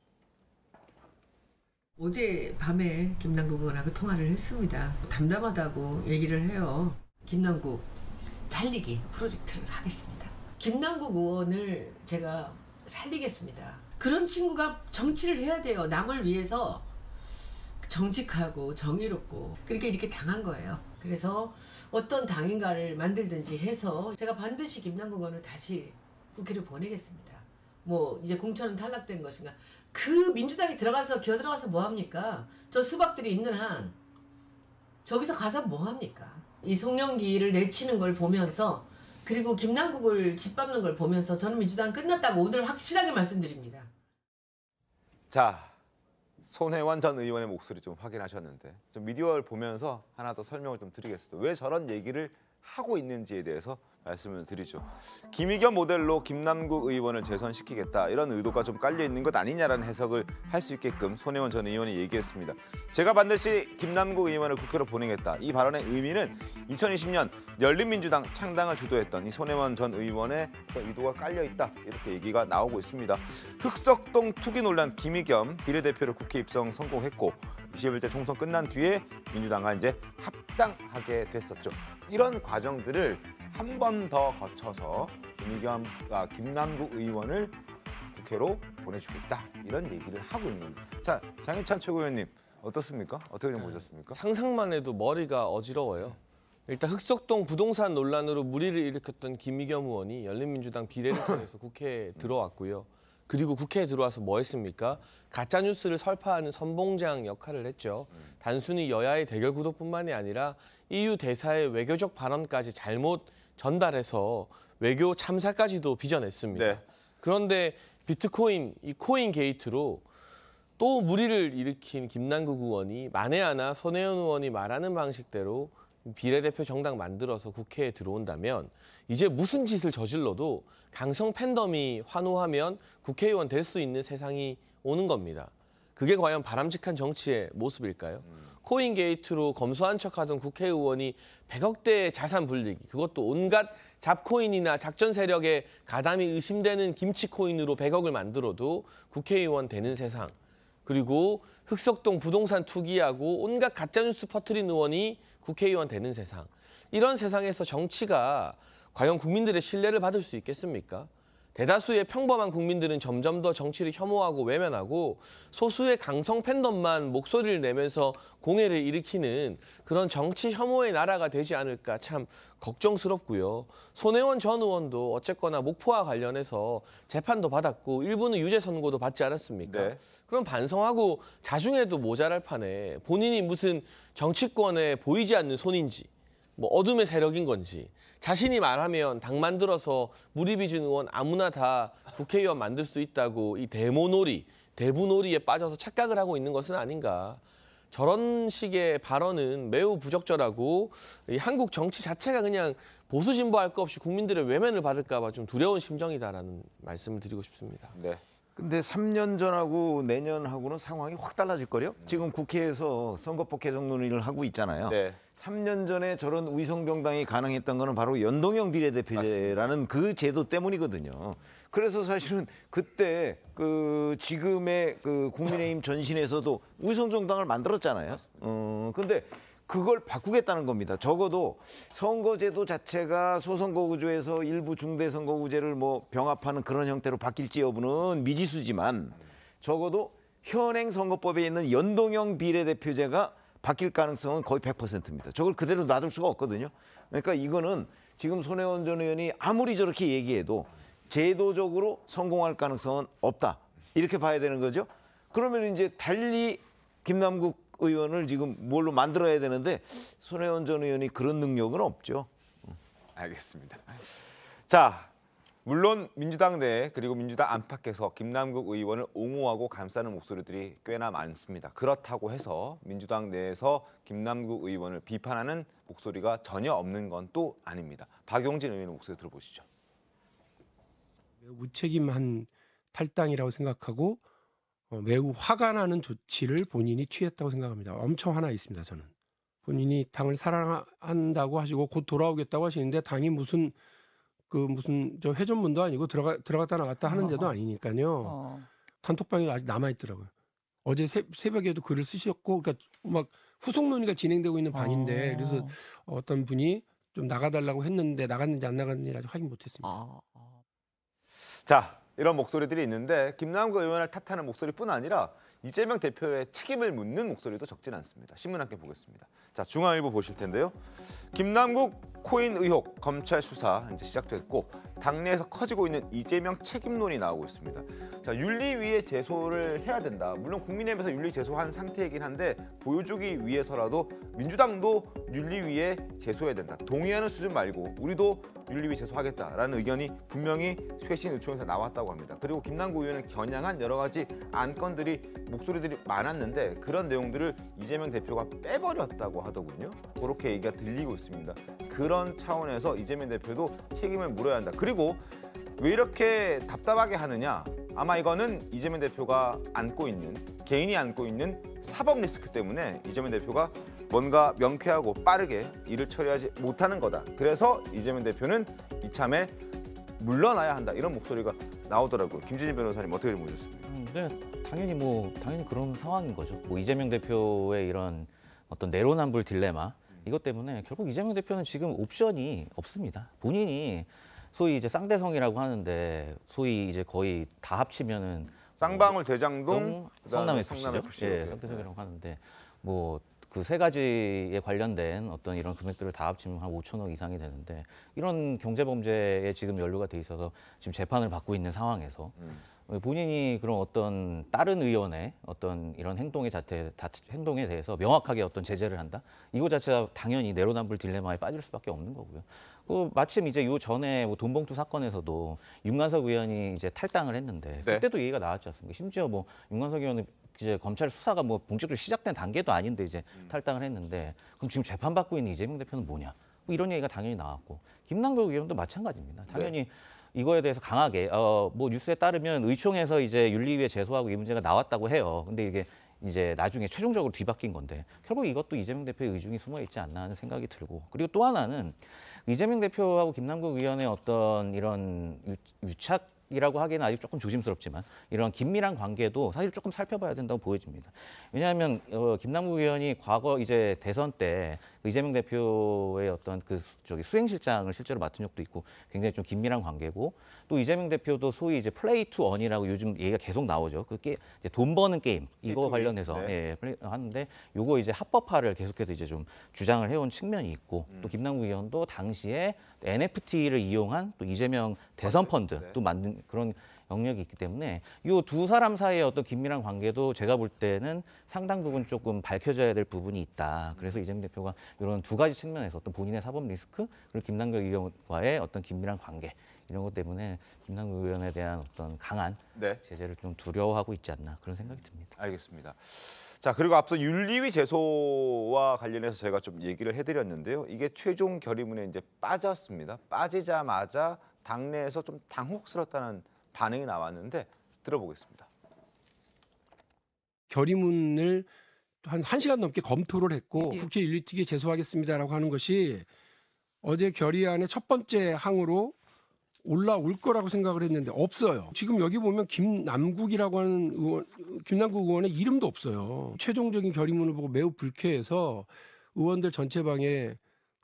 어제 밤에 김남국 의원하고 통화를 했습니다. 담담하다고 얘기를 해요. 김남국 살리기 프로젝트를 하겠습니다. 김남국 의원을 제가 살리겠습니다. 그런 친구가 정치를 해야 돼요. 남을 위해서 정직하고 정의롭고 그렇게 이렇게 당한 거예요. 그래서 어떤 당인가를 만들든지 해서 제가 반드시 김남국 의원을 다시 국회를 보내겠습니다. 뭐 이제 공천은 탈락된 것인가 그 민주당이 들어가서 겨들어가서 뭐합니까? 저 수박들이 있는 한 저기서 가서 뭐합니까? 이 송영기를 내치는 걸 보면서 그리고 김남국을 짓밟는 걸 보면서 저는 민주당 끝났다고 오늘 확실하게 말씀드립니다. 자, 손혜원 전 의원의 목소리 좀 확인하셨는데 좀 미디어를 보면서 하나 더 설명을 좀 드리겠습니다. 왜 저런 얘기를 하고 있는지에 대해서 말씀을 드리죠. 김의겸 모델로 김남국 의원을 재선시키겠다 이런 의도가 좀 깔려 있는 것 아니냐라는 해석을 할 수 있게끔 손혜원 전 의원이 얘기했습니다. 제가 반드시 김남국 의원을 국회로 보내겠다. 이 발언의 의미는 2020년 열린민주당 창당을 주도했던 이 손혜원 전 의원의 의도가 깔려 있다 이렇게 얘기가 나오고 있습니다. 흑석동 투기 논란 김의겸 비례대표로 국회 입성 성공했고 21대 총선 끝난 뒤에 민주당과 이제 합당하게 됐었죠. 이런 과정들을 한번더 거쳐서 김의겸, 아, 김남국 의원을 국회로 보내주겠다 이런 얘기를 하고 있는 자 장인찬 최고위원님 어떻습니까? 어떻게 좀 보셨습니까? 상상만 해도 머리가 어지러워요. 일단 흑석동 부동산 논란으로 무리를 일으켰던 김의겸 의원이 열린민주당 비례를 통해서 국회에 들어왔고요. 그리고 국회에 들어와서 뭐 했습니까? 가짜 뉴스를 설파하는 선봉장 역할을 했죠. 단순히 여야의 대결 구도뿐만이 아니라 EU 대사의 외교적 발언까지 잘못 전달해서 외교 참사까지도 빚어냈습니다. 네. 그런데 비트코인 이 코인 게이트로 또 무리를 일으킨 김남국 의원이 만에 하나 손혜원 의원이 말하는 방식대로 비례대표 정당 만들어서 국회에 들어온다면 이제 무슨 짓을 저질러도 강성 팬덤이 환호하면 국회의원 될 수 있는 세상이 오는 겁니다. 그게 과연 바람직한 정치의 모습일까요? 음. 코인 게이트로 검소한 척하던 국회의원이 100억대의 자산 불리기, 그것도 온갖 잡코인이나 작전 세력에 가담이 의심되는 김치 코인으로 100억을 만들어도 국회의원 되는 세상. 그리고 흑석동 부동산 투기하고 온갖 가짜뉴스 퍼트린 의원이 국회의원 되는 세상. 이런 세상에서 정치가 과연 국민들의 신뢰를 받을 수 있겠습니까? 대다수의 평범한 국민들은 점점 더 정치를 혐오하고 외면하고 소수의 강성 팬덤만 목소리를 내면서 공해를 일으키는 그런 정치 혐오의 나라가 되지 않을까 참 걱정스럽고요. 손혜원 전 의원도 어쨌거나 목포와 관련해서 재판도 받았고 일부는 유죄 선고도 받지 않았습니까? 네. 그럼 반성하고 자중해도 모자랄 판에 본인이 무슨 정치권에 보이지 않는 손인지 뭐 어둠의 세력인 건지 자신이 말하면 당 만들어서 무리비준 의원 아무나 다 국회의원 만들 수 있다고 이대모놀이 대부놀이에 빠져서 착각을 하고 있는 것은 아닌가. 저런 식의 발언은 매우 부적절하고 이 한국 정치 자체가 그냥 보수 진보할 것 없이 국민들의 외면을 받을까 봐 좀 두려운 심정이다라는 말씀을 드리고 싶습니다. 네. 근데 3년 전하고 내년하고는 네 상황이 확 달라질 걸요 지금 국회에서 선거법 개정 논의를 하고 있잖아요. 네. 3년 전에 저런 위성정당이 가능했던 거는 바로 연동형 비례대표제라는 그 제도 때문이거든요. 그래서 사실은 그때 그 지금의 그 국민의힘 전신에서도 위성정당을 만들었잖아요. 맞어 근데 그걸 바꾸겠다는 겁니다. 적어도 선거제도 자체가 소선거구제에서 일부 중대선거구제를 뭐 병합하는 그런 형태로 바뀔지 여부는 미지수지만 적어도 현행 선거법에 있는 연동형 비례대표제가 바뀔 가능성은 거의 100%입니다. 저걸 그대로 놔둘 수가 없거든요. 그러니까 이거는 지금 손혜원 전 의원이 아무리 저렇게 얘기해도 제도적으로 성공할 가능성은 없다. 이렇게 봐야 되는 거죠. 그러면 이제 달리 김남국 의원을 지금 뭘로 만들어야 되는데 손혜원 전 의원이 그런 능력은 없죠. 음, 알겠습니다. 자, 물론 민주당 내 그리고 민주당 안팎에서 김남국 의원을 옹호하고 감싸는 목소리들이 꽤나 많습니다. 그렇다고 해서 민주당 내에서 김남국 의원을 비판하는 목소리가 전혀 없는 건 또 아닙니다. 박용진 의원의 목소리 들어보시죠. 우책임한 탈당이라고 생각하고 어, 매우 화가 나는 조치를 본인이 취했다고 생각합니다. 엄청 화나 있습니다. 저는 본인이 당을 사랑한다고 하시고 곧 돌아오겠다고 하시는데 당이 무슨 그 무슨 저 회전문도 아니고 들어가 들어갔다 나갔다 하는 데도 어. 아니니까요. 어. 단톡방에 아직 남아 있더라고요. 어제 새, 새벽에도 글을 쓰셨고 그러니까 막 후속 논의가 진행되고 있는 방인데 어. 그래서 어떤 분이 좀 나가달라고 했는데 나갔는지 안 나갔는지 아직 확인 못했습니다. 어. 자 이런 목소리들이 있는데 김남국 의원을 탓하는 목소리뿐 아니라 이재명 대표의 책임을 묻는 목소리도 적진 않습니다. 신문 함께 보겠습니다. 자 중앙일보 보실 텐데요. 김남국 코인 의혹 검찰 수사 이제 시작됐고 당내에서 커지고 있는 이재명 책임론이 나오고 있습니다. 자 윤리위에 제소를 해야 된다. 물론 국민의힘에서 윤리 제소한 상태이긴 한데 보여주기 위해서라도 민주당도 윤리위에 제소해야 된다. 동의하는 수준 말고 우리도 윤리위 제소하겠다라는 의견이 분명히 쇄신 의총에서 나왔다고 합니다. 그리고 김남구 의원은 겨냥한 여러 가지 안건들이 목소리들이 많았는데 그런 내용들을 이재명 대표가 빼버렸다고 하더군요. 그렇게 얘기가 들리고 있습니다. 그런 차원에서 이재명 대표도 책임을 물어야 한다. 그리고 왜 이렇게 답답하게 하느냐? 아마 이거는 이재명 대표가 안고 있는 개인이 안고 있는 사법 리스크 때문에 이재명 대표가 뭔가 명쾌하고 빠르게 일을 처리하지 못하는 거다. 그래서 이재명 대표는 이참에 물러나야 한다. 이런 목소리가 나오더라고요. 김진희 변호사님 어떻게 보셨습니까? 음, 네, 당연히 뭐 당연히 그런 상황인 거죠. 뭐 이재명 대표의 이런 어떤 내로남불 딜레마 이것 때문에 결국 이재명 대표는 지금 옵션이 없습니다. 본인이 소위 이제 쌍대성이라고 하는데 소위 이제 거의 다 합치면은 쌍방울 대장동 성남의 성남의 부시죠. 예, 쌍대성이라고 하는데 뭐 그 세 가지에 관련된 어떤 이런 금액들을 다 합치면 한 5천억 이상이 되는데 이런 경제 범죄에 지금 연루가 돼 있어서 지금 재판을 받고 있는 상황에서 음. 본인이 그런 어떤 다른 의원의 어떤 이런 행동의 자태, 행동에 대해서 명확하게 어떤 제재를 한다? 이거 자체가 당연히 내로남불 딜레마에 빠질 수밖에 없는 거고요. 그 마침 이제 요 전에 뭐 돈봉투 사건에서도 윤관석 의원이 이제 탈당을 했는데 네. 그때도 얘기가 나왔지 않습니까? 심지어 뭐 윤관석 의원은 이제 검찰 수사가 뭐 본격적으로 시작된 단계도 아닌데 이제 음. 탈당을 했는데 그럼 지금 재판 받고 있는 이재명 대표는 뭐냐? 뭐 이런 얘기가 당연히 나왔고 김남국 의원도 마찬가지입니다. 네. 당연히 네. 이거에 대해서 강하게 어 뭐 뉴스에 따르면 의총에서 이제 윤리위에 제소하고 이 문제가 나왔다고 해요. 근데 이게 이제 나중에 최종적으로 뒤바뀐 건데 결국 이것도 이재명 대표의 의중이 숨어 있지 않나 하는 생각이 들고 그리고 또 하나는 이재명 대표하고 김남국 의원의 어떤 이런 유착 이라고 하기에는 아직 조금 조심스럽지만 이런 긴밀한 관계도 사실 조금 살펴봐야 된다고 보여집니다. 왜냐하면 어, 김남국 의원이 과거 이제 대선 때 이재명 대표의 어떤 그 저기 수행실장을 실제로 맡은 적도 있고 굉장히 좀 긴밀한 관계고 또 이재명 대표도 소위 이제 플레이 투 원이라고 요즘 얘기가 계속 나오죠. 그게 이제 돈 버는 게임 이거 관련해서 네. 예, 하는데 요거 이제 합법화를 계속해서 이제 좀 주장을 해온 측면이 있고 음. 또 김남국 의원도 당시에 NFT를 이용한 또 이재명 대선 펀드 네. 또 만든 그런 영역이 있기 때문에 이 두 사람 사이의 어떤 긴밀한 관계도 제가 볼 때는 상당 부분 조금 밝혀져야 될 부분이 있다. 그래서 이재명 대표가 이런 두 가지 측면에서 어떤 본인의 사법 리스크 그리고 김남경 의원과의 어떤 긴밀한 관계 이런 것 때문에 김남국 의원에 대한 어떤 강한 네. 제재를 좀 두려워하고 있지 않나 그런 생각이 듭니다. 알겠습니다. 자 그리고 앞서 윤리위 제소와 관련해서 제가 좀 얘기를 해드렸는데요. 이게 최종 결의문에 이제 빠졌습니다. 빠지자마자 당내에서 좀 당혹스럽다는 반응이 나왔는데 들어보겠습니다. 결의문을 한 1시간 넘게 검토를 했고 예. 국회 윤리특위에 제소하겠습니다라고 하는 것이 어제 결의안의 첫 번째 항으로 올라올 거라고 생각을 했는데 없어요. 지금 여기 보면 김남국이라고 하는 의원, 김남국 의원의 이름도 없어요. 최종적인 결의문을 보고 매우 불쾌해서 의원들 전체방에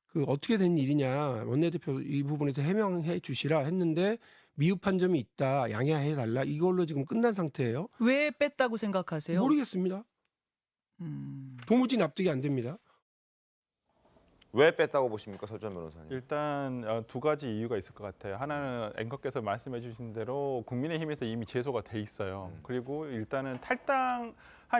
그 어떻게 된 일이냐 원내대표 이 부분에서 해명해 주시라 했는데 미흡한 점이 있다, 양해해 달라 이걸로 지금 끝난 상태예요. 왜 뺐다고 생각하세요? 모르겠습니다. 음... 도무지 납득이 안 됩니다. 왜 뺐다고 보십니까, 설전 변호사님? 일단 어, 두 가지 이유가 있을 것 같아요. 하나는 앵커께서 말씀해주신 대로 국민의힘에서 이미 제소가 돼 있어요. 음. 그리고 일단은 탈당한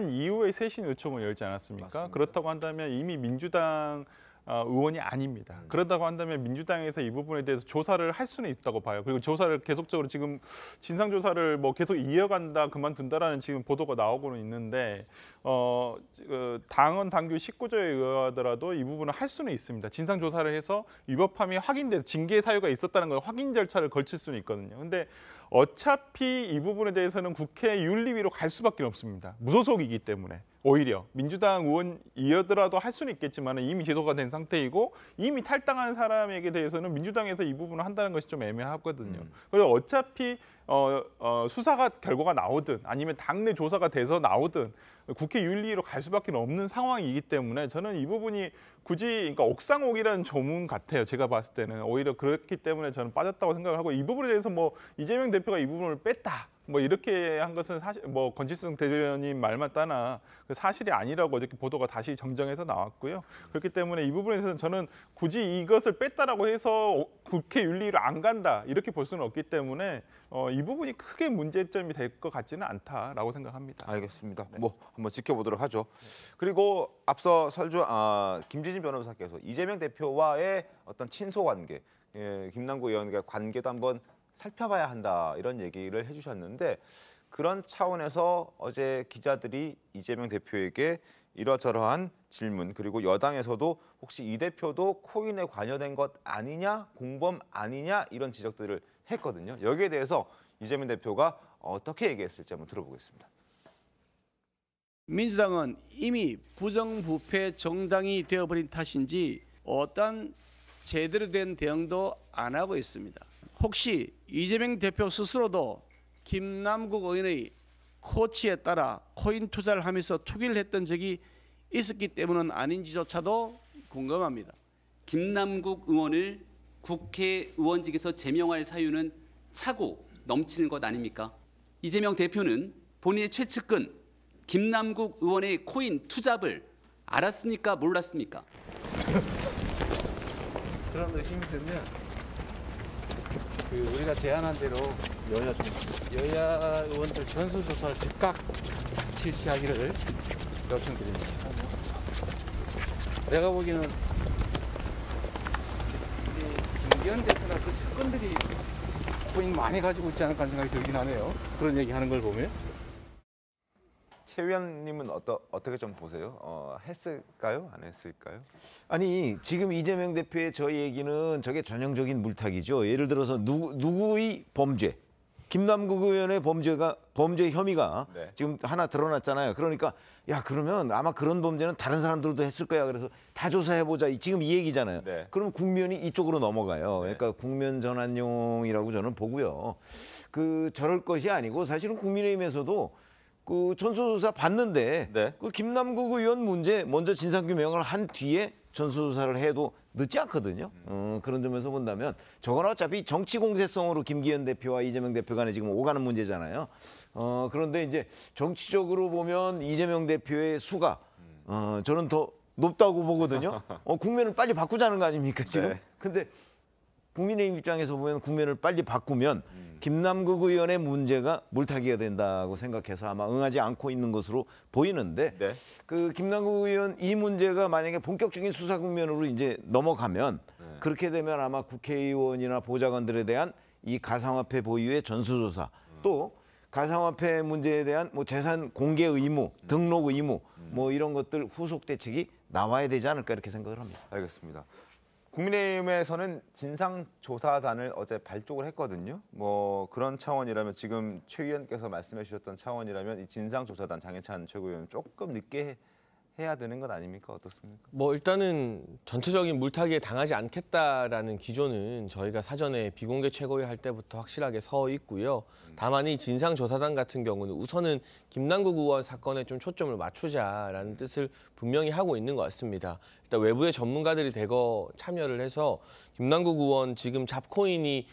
이후에 쇄신요청을 열지 않았습니까? 맞습니다. 그렇다고 한다면 이미 민주당 어, 의원이 아닙니다. 음. 그렇다고 한다면 민주당에서 이 부분에 대해서 조사를 할 수는 있다고 봐요. 그리고 조사를 계속적으로 지금 진상 조사를 뭐 계속 이어간다 그만둔다라는 지금 보도가 나오고는 있는데 어 그 당헌 당규 19조에 의하더라도 이 부분을 할 수는 있습니다. 진상 조사를 해서 위법함이 확인돼 징계 사유가 있었다는 걸 확인 절차를 걸칠 수는 있거든요. 근데 어차피 이 부분에 대해서는 국회 윤리위로 갈 수밖에 없습니다. 무소속이기 때문에 오히려 민주당 의원이어더라도 할 수는 있겠지만 이미 제소가 된 상태이고 이미 탈당한 사람에게 대해서는 민주당에서 이 부분을 한다는 것이 좀 애매하거든요. 음. 그래서 어차피 어, 어, 수사가 결과가 나오든 아니면 당내 조사가 돼서 나오든 국회 윤리로 갈 수밖에 없는 상황이기 때문에 저는 이 부분이 굳이 그러니까 옥상옥이라는 조문 같아요. 제가 봤을 때는 오히려 그렇기 때문에 저는 빠졌다고 생각을 하고 이 부분에 대해서 뭐 이재명 대표가 이 부분을 뺐다. 뭐 이렇게 한 것은 사실 뭐 건지승 대변인 말만 따나 그 사실이 아니라고 이렇게 보도가 다시 정정해서 나왔고요. 그렇기 때문에 이 부분에서는 저는 굳이 이것을 뺐다라고 해서 어, 국회 윤리를 안 간다 이렇게 볼 수는 없기 때문에 어, 이 부분이 크게 문제점이 될 것 같지는 않다라고 생각합니다. 알겠습니다. 네. 뭐 한번 지켜보도록 하죠. 그리고 앞서 설주 아, 김진진 변호사께서 이재명 대표와의 어떤 친소 관계, 예, 김남구 의원과의 관계도 한번 살펴봐야 한다 이런 얘기를 해주셨는데 그런 차원에서 어제 기자들이 이재명 대표에게 이러저러한 질문 그리고 여당에서도 혹시 이 대표도 코인에 관여된 것 아니냐 공범 아니냐 이런 지적들을 했거든요. 여기에 대해서 이재명 대표가 어떻게 얘기했을지 한번 들어보겠습니다. 민주당은 이미 부정부패 정당이 되어버린 탓인지 어떤 제대로 된 대응도 안 하고 있습니다. 혹시 이재명 대표 스스로도 김남국 의원의 코치에 따라 코인 투자를 하면서 투기를 했던 적이 있었기 때문은 아닌지조차도 궁금합니다. 김남국 의원을 국회의원직에서 제명할 사유는 차고 넘치는 것 아닙니까? 이재명 대표는 본인의 최측근 김남국 의원의 코인 투잡을 알았습니까? 몰랐습니까? 그런 의심이 들면 그 우리가 제안한 대로 여야 좀 여야 의원들 전수조사 즉각 실시하기를 요청드립니다. 내가 보기에는 이 김기현 대표나 그 측근들이 코인 많이 가지고 있지 않을까 하는 생각이 들긴 하네요. 그런 얘기 하는 걸 보면. 최위원님은 어떠, 어떻게 좀 보세요? 어, 했을까요? 안 했을까요? 아니 지금 이재명 대표의 저 얘기는 저게 전형적인 물타기죠. 예를 들어서 누구, 누구의 범죄, 김남국 의원의 범죄가 범죄 혐의가 네. 지금 하나 드러났잖아요. 그러니까 야 그러면 아마 그런 범죄는 다른 사람들도 했을 거야. 그래서 다 조사해 보자. 지금 이 얘기잖아요. 네. 그럼 국면이 이쪽으로 넘어가요. 네. 그러니까 국면 전환용이라고 저는 보고요. 그 저럴 것이 아니고 사실은 국민의힘에서도 그 전수조사 봤는데 네. 그 김남국 의원 문제 먼저 진상규명을 한 뒤에 전수조사를 해도 늦지 않거든요. 어, 그런 점에서 본다면 저건 어차피 정치 공세성으로 김기현 대표와 이재명 대표 간에 지금 오가는 문제잖아요. 어, 그런데 이제 정치적으로 보면 이재명 대표의 수가 어, 저는 더 높다고 보거든요. 어, 국면을 빨리 바꾸자는 거 아닙니까 지금? 네. 근데 국민의 입장에서 보면 국면을 빨리 바꾸면 음. 김남국 의원의 문제가 물타기가 된다고 생각해서 아마 응하지 않고 있는 것으로 보이는데 네. 그 김남국 의원 이 문제가 만약에 본격적인 수사 국면으로 이제 넘어가면 네. 그렇게 되면 아마 국회의원이나 보좌관들에 대한 이 가상화폐 보유의 전수조사 음. 또 가상화폐 문제에 대한 뭐 재산 공개 의무, 음. 등록 의무 음. 뭐 이런 것들 후속 대책이 나와야 되지 않을까 이렇게 생각을 합니다. 알겠습니다. 국민의힘에서는 진상조사단을 어제 발족을 했거든요. 뭐 그런 차원이라면 지금 최 의원께서 말씀해 주셨던 차원이라면 이 진상조사단 장해찬 최고위원 조금 늦게 해야 되는 것 아닙니까? 어떻습니까? 뭐 일단은 전체적인 물타기에 당하지 않겠다라는 기조는 저희가 사전에 비공개 최고위 할 때부터 확실하게 서 있고요. 음. 다만 이 진상조사단 같은 경우는 우선은 김남국 의원 사건에 좀 초점을 맞추자라는 뜻을 분명히 하고 있는 것 같습니다. 일단 외부의 전문가들이 대거 참여를 해서 김남국 의원 지금 잡코인이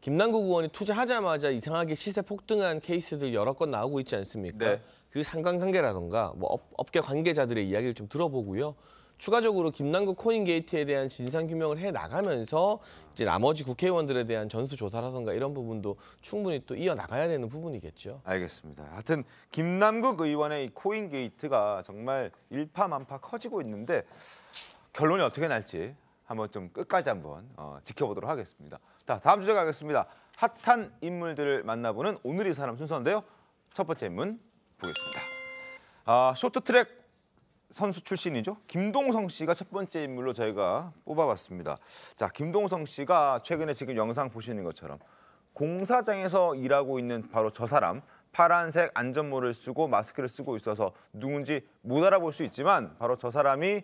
김남국 의원이 투자하자마자 이상하게 시세 폭등한 케이스들 여러 건 나오고 있지 않습니까? 네. 그 상관관계라던가 뭐 업, 업계 관계자들의 이야기를 좀 들어보고요. 추가적으로 김남국 코인게이트에 대한 진상규명을 해나가면서 이제 나머지 국회의원들에 대한 전수조사라던가 이런 부분도 충분히 또 이어나가야 되는 부분이겠죠. 알겠습니다. 하여튼 김남국 의원의 코인게이트가 정말 일파만파 커지고 있는데 결론이 어떻게 날지 한번 좀 끝까지 한번 어, 지켜보도록 하겠습니다. 자, 다음 주제 가겠습니다. 핫한 인물들을 만나보는 오늘 이 사람 순서인데요. 첫 번째 인물 보겠습니다. 아, 쇼트트랙 선수 출신이죠. 김동성 씨가 첫 번째 인물로 저희가 뽑아봤습니다. 자, 김동성 씨가 최근에 지금 영상 보시는 것처럼 공사장에서 일하고 있는 바로 저 사람 파란색 안전모를 쓰고 마스크를 쓰고 있어서 누군지 못 알아볼 수 있지만 바로 저 사람이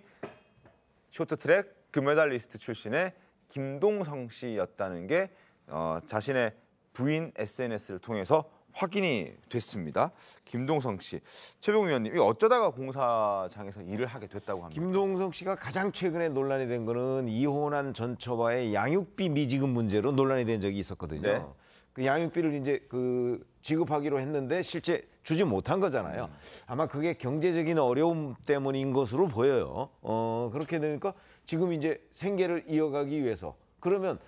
쇼트트랙 금메달리스트 출신의 김동성 씨였다는 게 어, 자신의 부인 SNS를 통해서 확인이 됐습니다. 김동성 씨, 최병 위원님, 이 어쩌다가 공사장에서 일을 하게 됐다고 합니다. 김동성 씨가 가장 최근에 논란이 된 거는 이혼한 전처바의 양육비 미지급 문제로 논란이 된 적이 있었거든요. 네. 그 양육비를 이제 그 지급하기로 했는데 실제 주지 못한 거잖아요. 음. 아마 그게 경제적인 어려움 때문인 것으로 보여요. 어, 그렇게 되니까 지금 이제 생계를 이어가기 위해서 그러면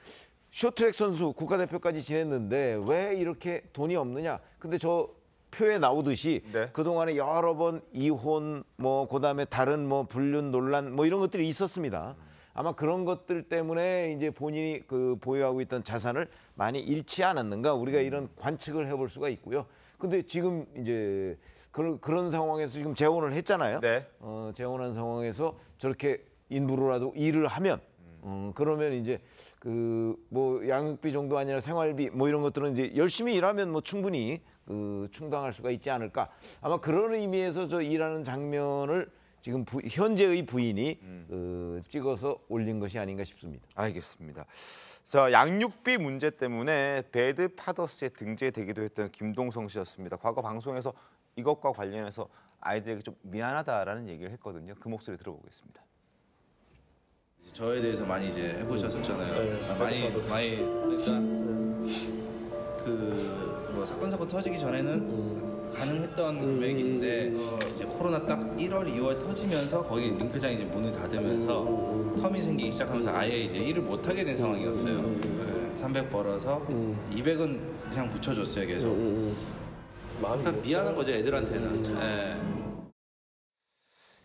쇼트랙 선수 국가대표까지 지냈는데 왜 이렇게 돈이 없느냐? 근데 저 표에 나오듯이 네. 그동안에 여러 번 이혼 뭐 그다음에 다른 뭐 불륜 논란 뭐 이런 것들이 있었습니다. 아마 그런 것들 때문에 이제 본인이 그 보유하고 있던 자산을 많이 잃지 않았는가 우리가 이런 관측을 해볼 수가 있고요. 근데 지금 이제 그런 그런 상황에서 지금 재혼을 했잖아요. 네. 어, 재혼한 상황에서 저렇게 인부로라도 일을 하면 음, 그러면 이제 그 뭐 양육비 정도 아니라 생활비 뭐 이런 것들은 이제 열심히 일하면 뭐 충분히 그 충당할 수가 있지 않을까. 아마 그런 의미에서 저 일하는 장면을 지금 부, 현재의 부인이 음. 어, 찍어서 올린 것이 아닌가 싶습니다. 알겠습니다. 자 양육비 문제 때문에 배드 파더스에 등재되기도 했던 김동성 씨였습니다. 과거 방송에서 이것과 관련해서 아이들에게 좀 미안하다라는 얘기를 했거든요. 그 목소리 들어보겠습니다. 저에 대해서 많이 이제 해보셨었잖아요. 네, 아, 많이 저도. 많이 그러니까 네. 그뭐 사건 사고 터지기 전에는 음. 가능했던 음. 금액인데 음. 이제 코로나 딱 1월 2월 터지면서 거기 링크장 이제 문을 닫으면서 텀이 생기기 시작하면서 아예 이제 일을 못 하게 된 상황이었어요. 네, 300 벌어서 200은 그냥 붙여줬어요 계속. 음 그러니까 미안한 거죠 애들한테는. 예.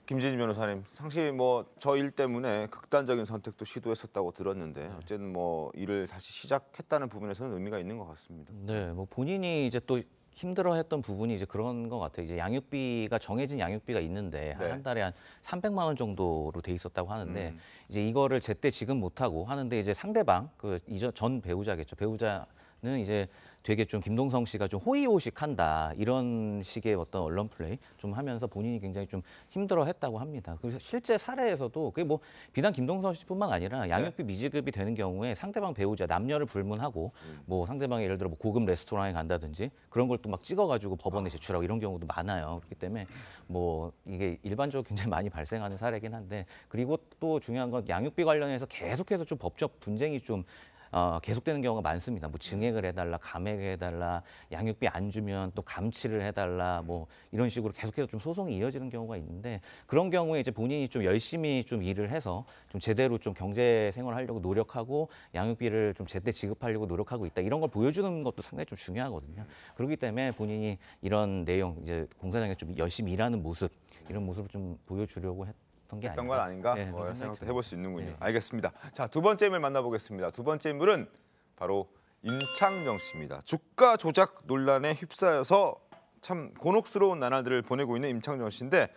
김진희 변호사님, 당시 뭐 저 일 때문에 극단적인 선택도 시도했었다고 들었는데 네. 어쨌든 뭐 일을 다시 시작했다는 부분에서는 의미가 있는 것 같습니다. 네, 뭐 본인이 이제 또 힘들어했던 부분이 이제 그런 것 같아요. 이제 양육비가 정해진 양육비가 있는데 네. 한 달에 한 300만 원 정도로 돼 있었다고 하는데 음. 이제 이거를 제때 지금 못 하고 하는데 이제 상대방 그 이전 전 배우자겠죠. 배우자는 이제 되게 좀 김동성 씨가 좀 호의호식한다 이런 식의 어떤 언론 플레이 좀 하면서 본인이 굉장히 좀 힘들어했다고 합니다. 그래서 실제 사례에서도 그게 뭐 비단 김동성 씨뿐만 아니라 네. 양육비 미지급이 되는 경우에 상대방 배우자 남녀를 불문하고 음. 뭐 상대방이 예를 들어 뭐 고급 레스토랑에 간다든지 그런 걸 또 막 찍어가지고 법원에 아. 제출하고 이런 경우도 많아요. 그렇기 때문에 뭐 이게 일반적으로 굉장히 많이 발생하는 사례긴 한데 그리고 또 중요한 건 양육비 관련해서 계속해서 좀 법적 분쟁이 좀 어, 계속되는 경우가 많습니다. 뭐 증액을 해달라, 감액을 해달라, 양육비 안 주면 또 감치를 해달라, 뭐 이런 식으로 계속해서 좀 소송이 이어지는 경우가 있는데 그런 경우에 이제 본인이 좀 열심히 좀 일을 해서 좀 제대로 좀 경제 생활을 하려고 노력하고 양육비를 좀 제때 지급하려고 노력하고 있다 이런 걸 보여주는 것도 상당히 좀 중요하거든요. 그렇기 때문에 본인이 이런 내용 이제 공사장에 좀 열심히 일하는 모습 이런 모습을 좀 보여주려고 했. 했던 게 했던 건 아닌가? 네, 뭐 생각도 해볼 수 있는군요. 네. 알겠습니다. 자, 두 번째 인물 만나보겠습니다. 두 번째 인물은 바로 임창정 씨입니다. 주가 조작 논란에 휩싸여서 참 곤혹스러운 나날들을 보내고 있는 임창정 씨인데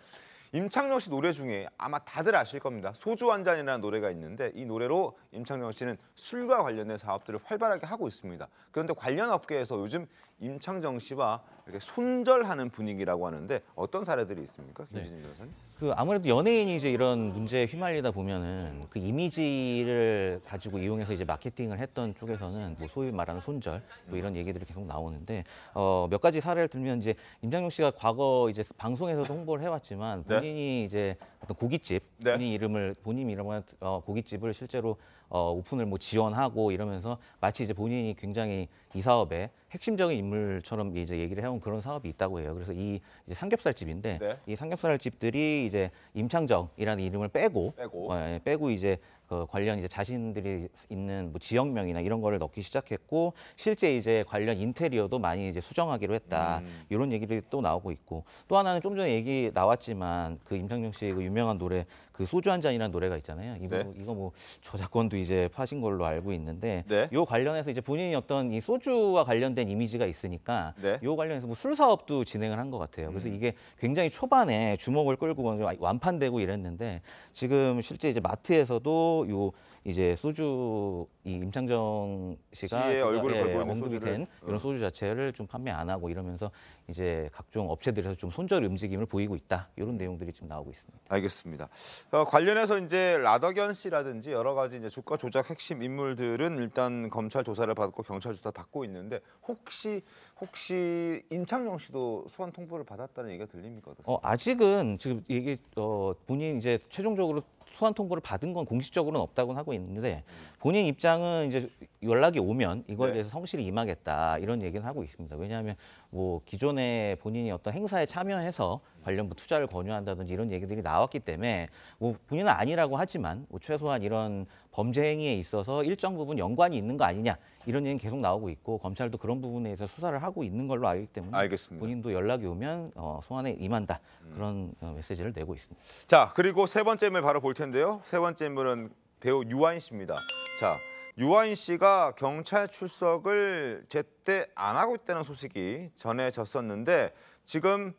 임창정 씨 노래 중에 아마 다들 아실 겁니다. 소주 한 잔이라는 노래가 있는데 이 노래로 임창정 씨는 술과 관련된 사업들을 활발하게 하고 있습니다. 그런데 관련 업계에서 요즘 임창정 씨와 이렇게 손절하는 분위기라고 하는데 어떤 사례들이 있습니까, 네. 김진진 변호사님? 그 아무래도 연예인이 이제 이런 문제에 휘말리다 보면은 그 이미지를 가지고 이용해서 이제 마케팅을 했던 쪽에서는 뭐 소위 말하는 손절 뭐 이런 얘기들이 계속 나오는데 어몇 가지 사례를 들면 이제 임장용 씨가 과거 이제 방송에서도 홍보를 해왔지만 네. 본인이 이제 어떤 고깃집 네. 본인 이름을 본인 이름을 어, 고깃집을 실제로 어, 오픈을 뭐 지원하고 이러면서 마치 이제 본인이 굉장히 이 사업의 핵심적인 인물처럼 이제 얘기를 해온 그런 사업이 있다고 해요. 그래서 이 이제 삼겹살 집인데 네. 이 삼겹살 집들이 이제 임창정이라는 이름을 빼고 빼고, 어, 예, 빼고 이제 그 관련 이제 자신들이 있는 뭐 지역명이나 이런 거를 넣기 시작했고 실제 이제 관련 인테리어도 많이 이제 수정하기로 했다 음. 이런 얘기들이 또 나오고 있고 또 하나는 좀 전에 얘기 나왔지만 그 임창정 씨의 그 유명한 노래 그 소주 한 잔이라는 노래가 있잖아요. 이거 네. 이거 뭐 저작권도 이제 파신 걸로 알고 있는데 네. 요 관련해서 이제 본인이 어떤 이 소주와 관련된 이미지가 있으니까 네. 요 관련해서 뭐 술 사업도 진행을 한 것 같아요. 그래서 음. 이게 굉장히 초반에 주목을 끌고 완판되고 이랬는데 지금 실제 이제 마트에서도 요 이제 소주 이 임창정 씨가 씨의 얼굴을 예, 걸고 언급이 소주된 어. 이런 소주 자체를 좀 판매 안 하고 이러면서 이제 각종 업체들에서 좀 손절 움직임을 보이고 있다 이런 내용들이 지금 나오고 있습니다. 알겠습니다. 어, 관련해서 이제 라덕연 씨라든지 여러 가지 이제 주가 조작 핵심 인물들은 일단 검찰 조사를 받고 경찰 조사 받고 있는데 혹시 혹시 임창정 씨도 소환 통보를 받았다는 얘기가 들립니까? 어, 아직은 지금 이게 어, 본인 이제 최종적으로 소환 통보를 받은 건 공식적으로는 없다고 하고 있는데 음. 본인 입장은 이제 연락이 오면 이거에 네. 대해서 성실히 임하겠다 이런 얘기는 하고 있습니다. 왜냐하면 뭐 기존에 본인이 어떤 행사에 참여해서 관련 투자를 권유한다든지 이런 얘기들이 나왔기 때문에 뭐 본인은 아니라고 하지만 뭐 최소한 이런 범죄 행위에 있어서 일정 부분 연관이 있는 거 아니냐 이런 얘기는 계속 나오고 있고 검찰도 그런 부분에 서 수사를 하고 있는 걸로 알기 때문에 알겠습니다. 본인도 연락이 오면 어, 소환에 임한다 음. 그런 음. 메시지를 내고 있습니다. 자 그리고 세 번째 면 바로 볼 텐데요. 세 번째 면은 배우 유한 씨입니다. 자 유아인 씨가 경찰 출석을 제때 안 하고 있다는 소식이 전해졌었는데 지금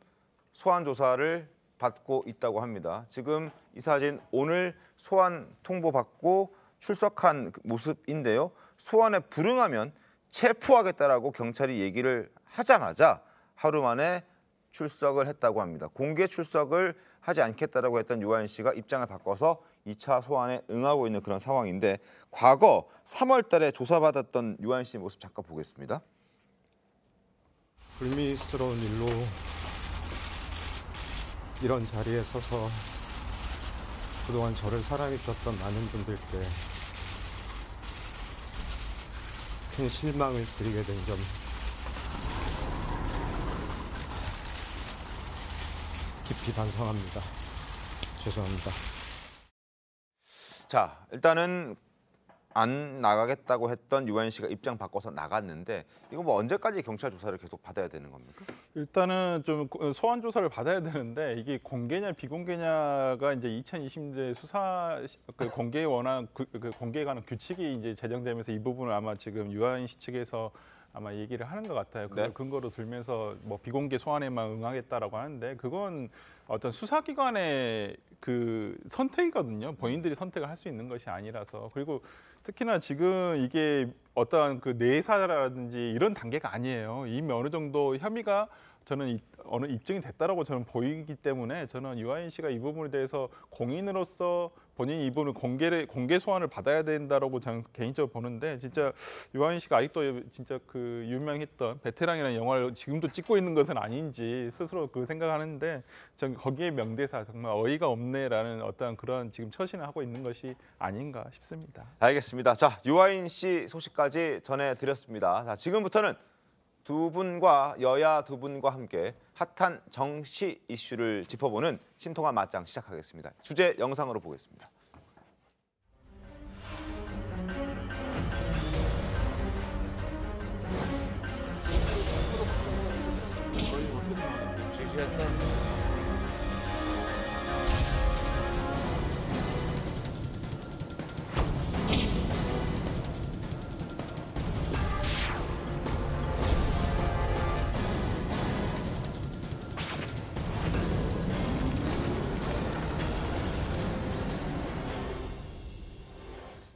소환 조사를 받고 있다고 합니다. 지금 이 사진 오늘 소환 통보받고 출석한 모습인데요. 소환에 불응하면 체포하겠다라고 경찰이 얘기를 하자마자 하루 만에 출석을 했다고 합니다. 공개 출석을 하지 않겠다라고 했던 유아인 씨가 입장을 바꿔서 2차 소환에 응하고 있는 그런 상황인데 과거 3월 달에 조사받았던 유한 씨 모습 잠깐 보겠습니다. 불미스러운 일로 이런 자리에 서서 그동안 저를 사랑해 주셨던 많은 분들께 큰 실망을 드리게 된 점 깊이 반성합니다. 죄송합니다. 자 일단은 안 나가겠다고 했던 유한 씨가 입장 바꿔서 나갔는데 이거 뭐 언제까지 경찰 조사를 계속 받아야 되는 겁니까? 일단은 좀 소환 조사를 받아야 되는데 이게 공개냐 비공개냐가 이제 2020년 수사 그 공개에 관한 그, 그 공개에 관한 규칙이 이제 제정되면서 이 부분을 아마 지금 유한 씨 측에서 아마 얘기를 하는 것 같아요. 그걸 네. 근거로 들면서 뭐 비공개 소환에만 응하겠다라고 하는데 그건 어떤 수사기관의 그 선택이거든요. 본인들이 선택을 할 수 있는 것이 아니라서 그리고 특히나 지금 이게 어떠한 그 내사라든지 이런 단계가 아니에요. 이미 어느 정도 혐의가 저는 어느 입증이 됐다라고 저는 보이기 때문에 저는 유아인 씨가 이 부분에 대해서 공인으로서 본인이 이분을 공개를 공개 소환을 받아야 된다라고 저는 개인적으로 보는데 진짜 유아인 씨가 아직도 진짜 그 유명했던 베테랑이라는 영화를 지금도 찍고 있는 것은 아닌지 스스로 그 생각하는데 전 거기에 명대사 정말 어이가 없네라는 어떤 그런 지금 처신을 하고 있는 것이 아닌가 싶습니다. 알겠습니다. 자 유아인 씨 소식까지 전해드렸습니다. 자 지금부터는 두 분과 여야 두 분과 함께 핫한 정치 이슈를 짚어보는 신통한 맞짱 시작하겠습니다. 주제 영상으로 보겠습니다.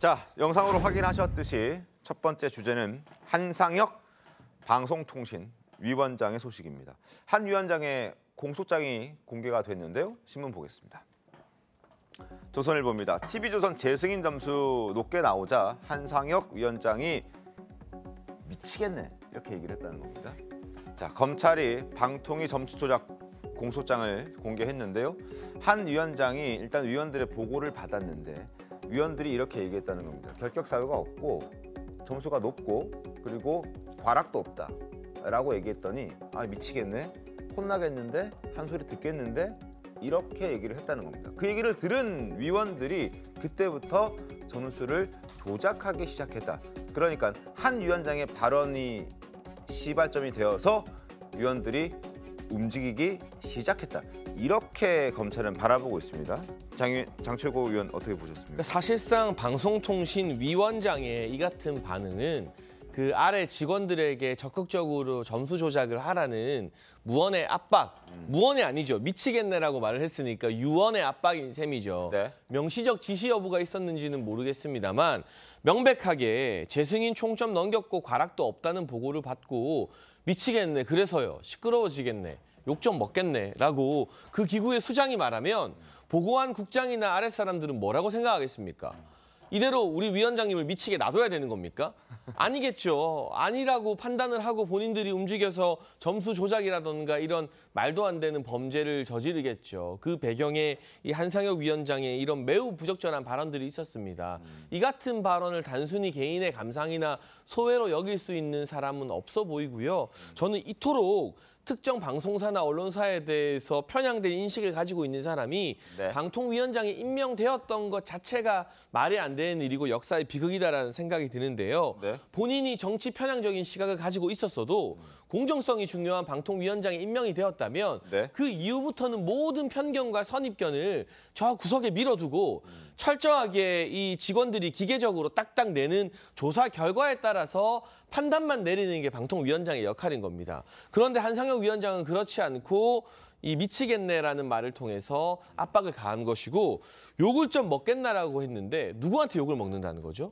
자, 영상으로 확인하셨듯이 첫 번째 주제는 한상혁 방송통신위원장의 소식입니다. 한 위원장의 공소장이 공개가 됐는데요. 신문 보겠습니다. 조선일보입니다. TV조선 재승인 점수 높게 나오자 한상혁 위원장이 미치겠네 이렇게 얘기를 했다는 겁니다. 자 검찰이 방통위 점수 조작 공소장을 공개했는데요. 한 위원장이 일단 위원들의 보고를 받았는데 위원들이 이렇게 얘기했다는 겁니다. 결격 사유가 없고 점수가 높고 그리고 과락도 없다 라고 얘기했더니 아 미치겠네 혼나겠는데 한 소리 듣겠는데 이렇게 얘기를 했다는 겁니다. 그 얘기를 들은 위원들이 그때부터 점수를 조작하기 시작했다. 그러니까 한 위원장의 발언이 시발점이 되어서 위원들이 움직이기 시작했다. 이렇게 검찰은 바라보고 있습니다. 장, 장 최고 위원 어떻게 보셨습니까? 그러니까 사실상 방송통신위원장의 이 같은 반응은 그 아래 직원들에게 적극적으로 점수 조작을 하라는 무언의 압박, 음. 무언이 아니죠. 미치겠네라고 말을 했으니까 유언의 압박인 셈이죠. 네. 명시적 지시 여부가 있었는지는 모르겠습니다만 명백하게 재승인 총점 넘겼고 과락도 없다는 보고를 받고 미치겠네, 그래서요, 시끄러워지겠네. 욕좀 먹겠네라고 그 기구의 수장이 말하면 보고한 국장이나 아랫사람들은 뭐라고 생각하겠습니까? 이대로 우리 위원장님을 미치게 놔둬야 되는 겁니까? 아니겠죠. 아니라고 판단을 하고 본인들이 움직여서 점수 조작이라던가 이런 말도 안 되는 범죄를 저지르겠죠. 그 배경에 이 한상혁 위원장의 이런 매우 부적절한 발언들이 있었습니다. 이 같은 발언을 단순히 개인의 감상이나 소외로 여길 수 있는 사람은 없어 보이고요. 저는 이토록 특정 방송사나 언론사에 대해서 편향된 인식을 가지고 있는 사람이 네. 방통위원장이 임명되었던 것 자체가 말이 안 되는 일이고 역사의 비극이다라는 생각이 드는데요. 네. 본인이 정치 편향적인 시각을 가지고 있었어도 음. 공정성이 중요한 방통위원장이 임명이 되었다면 네. 그 이후부터는 모든 편견과 선입견을 저 구석에 밀어두고 음. 철저하게 이 직원들이 기계적으로 딱딱 내는 조사 결과에 따라서 판단만 내리는 게 방통위원장의 역할인 겁니다. 그런데 한상혁 위원장은 그렇지 않고 이 미치겠네라는 말을 통해서 압박을 가한 것이고 욕을 좀 먹겠나라고 했는데 누구한테 욕을 먹는다는 거죠?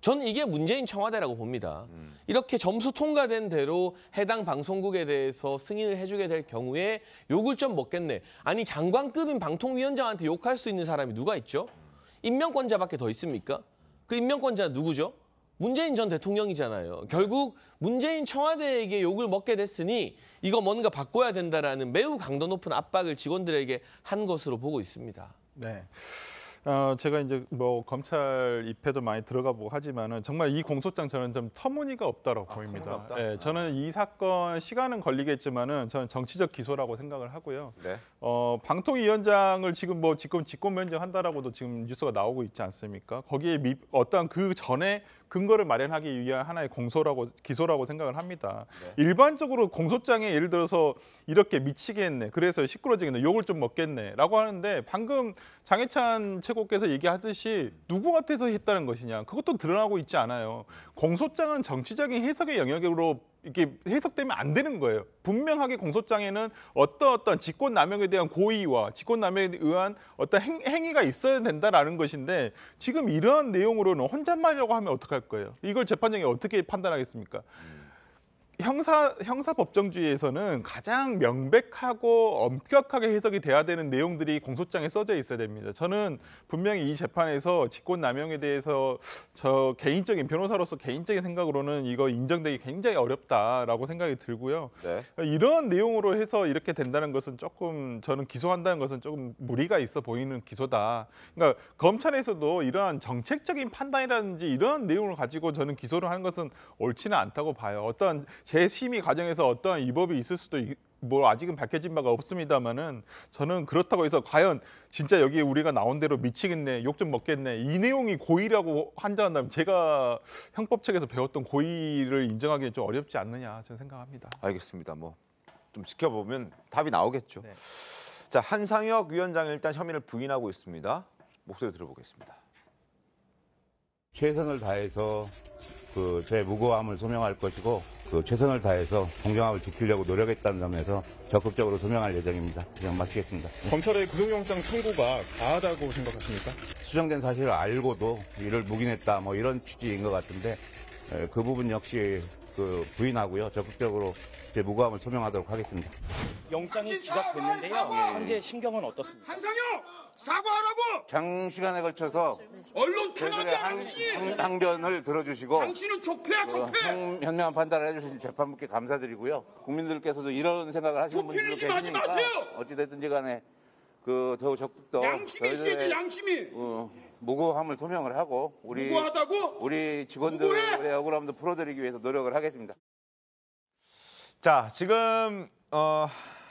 전 이게 문재인 청와대라고 봅니다. 음. 이렇게 점수 통과된 대로 해당 방송국에 대해서 승인을 해주게 될 경우에 욕을 좀 먹겠네. 아니 장관급인 방통위원장한테 욕할 수 있는 사람이 누가 있죠? 음. 임명권자밖에 더 있습니까? 그 임명권자 누구죠? 문재인 전 대통령이잖아요. 결국 문재인 청와대에게 욕을 먹게 됐으니 이거 뭔가 바꿔야 된다라는 매우 강도 높은 압박을 직원들에게 한 것으로 보고 있습니다. 네. 어, 제가 이제 뭐 검찰 입회도 많이 들어가 보고 하지만은 정말 이 공소장 저는 좀 터무니가 없다라고 아, 보입니다. 없다. 예, 저는 이 사건 시간은 걸리겠지만은 저는 정치적 기소라고 생각을 하고요. 네. 어, 방통위원장을 지금 뭐 지금 직권면제한다라고도 지금 뉴스가 나오고 있지 않습니까? 거기에 미, 어떤 그 전에 근거를 마련하기 위한 하나의 공소라고 기소라고 생각을 합니다. 네. 일반적으로 공소장에 예를 들어서 이렇게 미치게 했네. 그래서 시끄러지겠네. 욕을 좀 먹겠네라고 하는데 방금 장해찬 최고께서 얘기하듯이 누구 한테서 했다는 것이냐. 그것도 드러나고 있지 않아요. 공소장은 정치적인 해석의 영역으로 이게 해석되면 안 되는 거예요. 분명하게 공소장에는 어떤 어떤 직권남용에 대한 고의와 직권남용에 의한 어떤 행, 행 위가 있어야 된다라는 것인데 지금 이런 내용으로는 혼잣말이라고 하면 어떡할 거예요? 이걸 재판장이 어떻게 판단하겠습니까? 음. 형사 형사 법정주의에서는 가장 명백하고 엄격하게 해석이 돼야 되는 내용들이 공소장에 써져 있어야 됩니다. 저는 분명히 이 재판에서 직권 남용에 대해서 저 개인적인 변호사로서 개인적인 생각으로는 이거 인정되기 굉장히 어렵다라고 생각이 들고요. 네. 이런 내용으로 해서 이렇게 된다는 것은 조금 저는 기소한다는 것은 조금 무리가 있어 보이는 기소다. 그러니까 검찰에서도 이러한 정책적인 판단이라든지 이런 내용을 가지고 저는 기소를 하는 것은 옳지는 않다고 봐요. 어떤 제심의 과정에서 어떠한 위법이 있을 수도 있, 뭐 아직은 밝혀진 바가 없습니다만은 저는 그렇다고 해서 과연 진짜 여기에 우리가 나온 대로 미치겠네 욕 좀 먹겠네 이 내용이 고의라고 한다면 제가 형법 책에서 배웠던 고의를 인정하기는 좀 어렵지 않느냐 저는 생각합니다. 알겠습니다. 뭐 좀 지켜보면 답이 나오겠죠. 네. 자 한상혁 위원장 일단 혐의를 부인하고 있습니다. 목소리 들어보겠습니다. 최선을 다해서 그 제 무고함을 소명할 것이고 그 최선을 다해서 공정함을 지키려고 노력했다는 점에서 적극적으로 소명할 예정입니다. 그냥 마치겠습니다. 검찰의 구속영장 청구가 과하다고 생각하십니까? 수정된 사실을 알고도 이를 묵인했다 뭐 이런 취지인 것 같은데 그 부분 역시 그 부인하고요. 적극적으로 제 무고함을 소명하도록 하겠습니다. 영장이 기각됐는데요. 현재 심경은 어떻습니까? 한상혁 사과하라고. 장시간에 걸쳐서 언론 그 탄압이 당이 항변을 들어주시고 당신은 족폐야족폐 어, 현명한 판단을 해주신 재판부께 감사드리고요. 국민들께서도 이런 생각을 하시는 분들도 계시니까 어찌됐든지 간에 그 더욱 적극 적 양심이 있어야지 양심이. 어, 무고함을 소명을 하고 우리 무고하다고? 우리 직원들의 무고해? 억울함도 풀어드리기 위해서 노력을 하겠습니다. 자, 지금 어,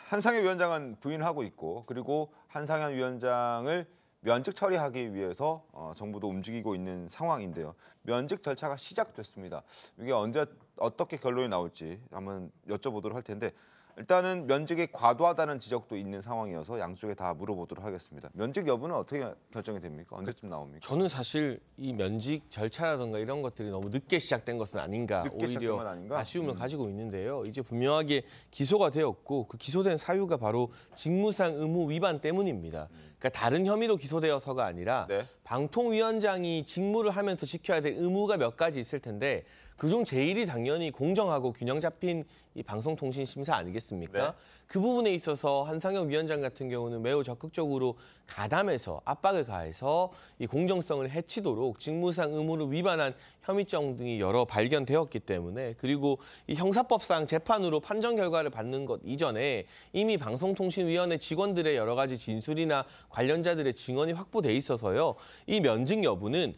한상현 위원장은 부인하고 있고 그리고 한상현 위원장을 면직 처리하기 위해서 어, 정부도 움직이고 있는 상황인데요. 면직 절차가 시작됐습니다. 이게 언제 어떻게 결론이 나올지 한번 여쭤보도록 할 텐데 일단은 면직이 과도하다는 지적도 있는 상황이어서 양쪽에 다 물어보도록 하겠습니다. 면직 여부는 어떻게 결정이 됩니까? 언제쯤 그 나옵니까? 저는 사실 이 면직 절차라든가 이런 것들이 너무 늦게 시작된 것은 아닌가 오히려 아닌가? 아쉬움을 음. 가지고 있는데요. 이제 분명하게 기소가 되었고 그 기소된 사유가 바로 직무상 의무 위반 때문입니다. 음. 그러니까 다른 혐의로 기소되어서가 아니라 네. 방통위원장이 직무를 하면서 지켜야 될 의무가 몇 가지 있을 텐데 그중 제일이 당연히 공정하고 균형 잡힌 이 방송통신 심사 아니겠습니까? 네. 그 부분에 있어서 한상혁 위원장 같은 경우는 매우 적극적으로 가담해서 압박을 가해서 이 공정성을 해치도록 직무상 의무를 위반한 혐의점 등이 여러 발견되었기 때문에 그리고 이 형사법상 재판으로 판정 결과를 받는 것 이전에 이미 방송통신위원회 직원들의 여러 가지 진술이나 관련자들의 증언이 확보돼 있어서요. 이 면직 여부는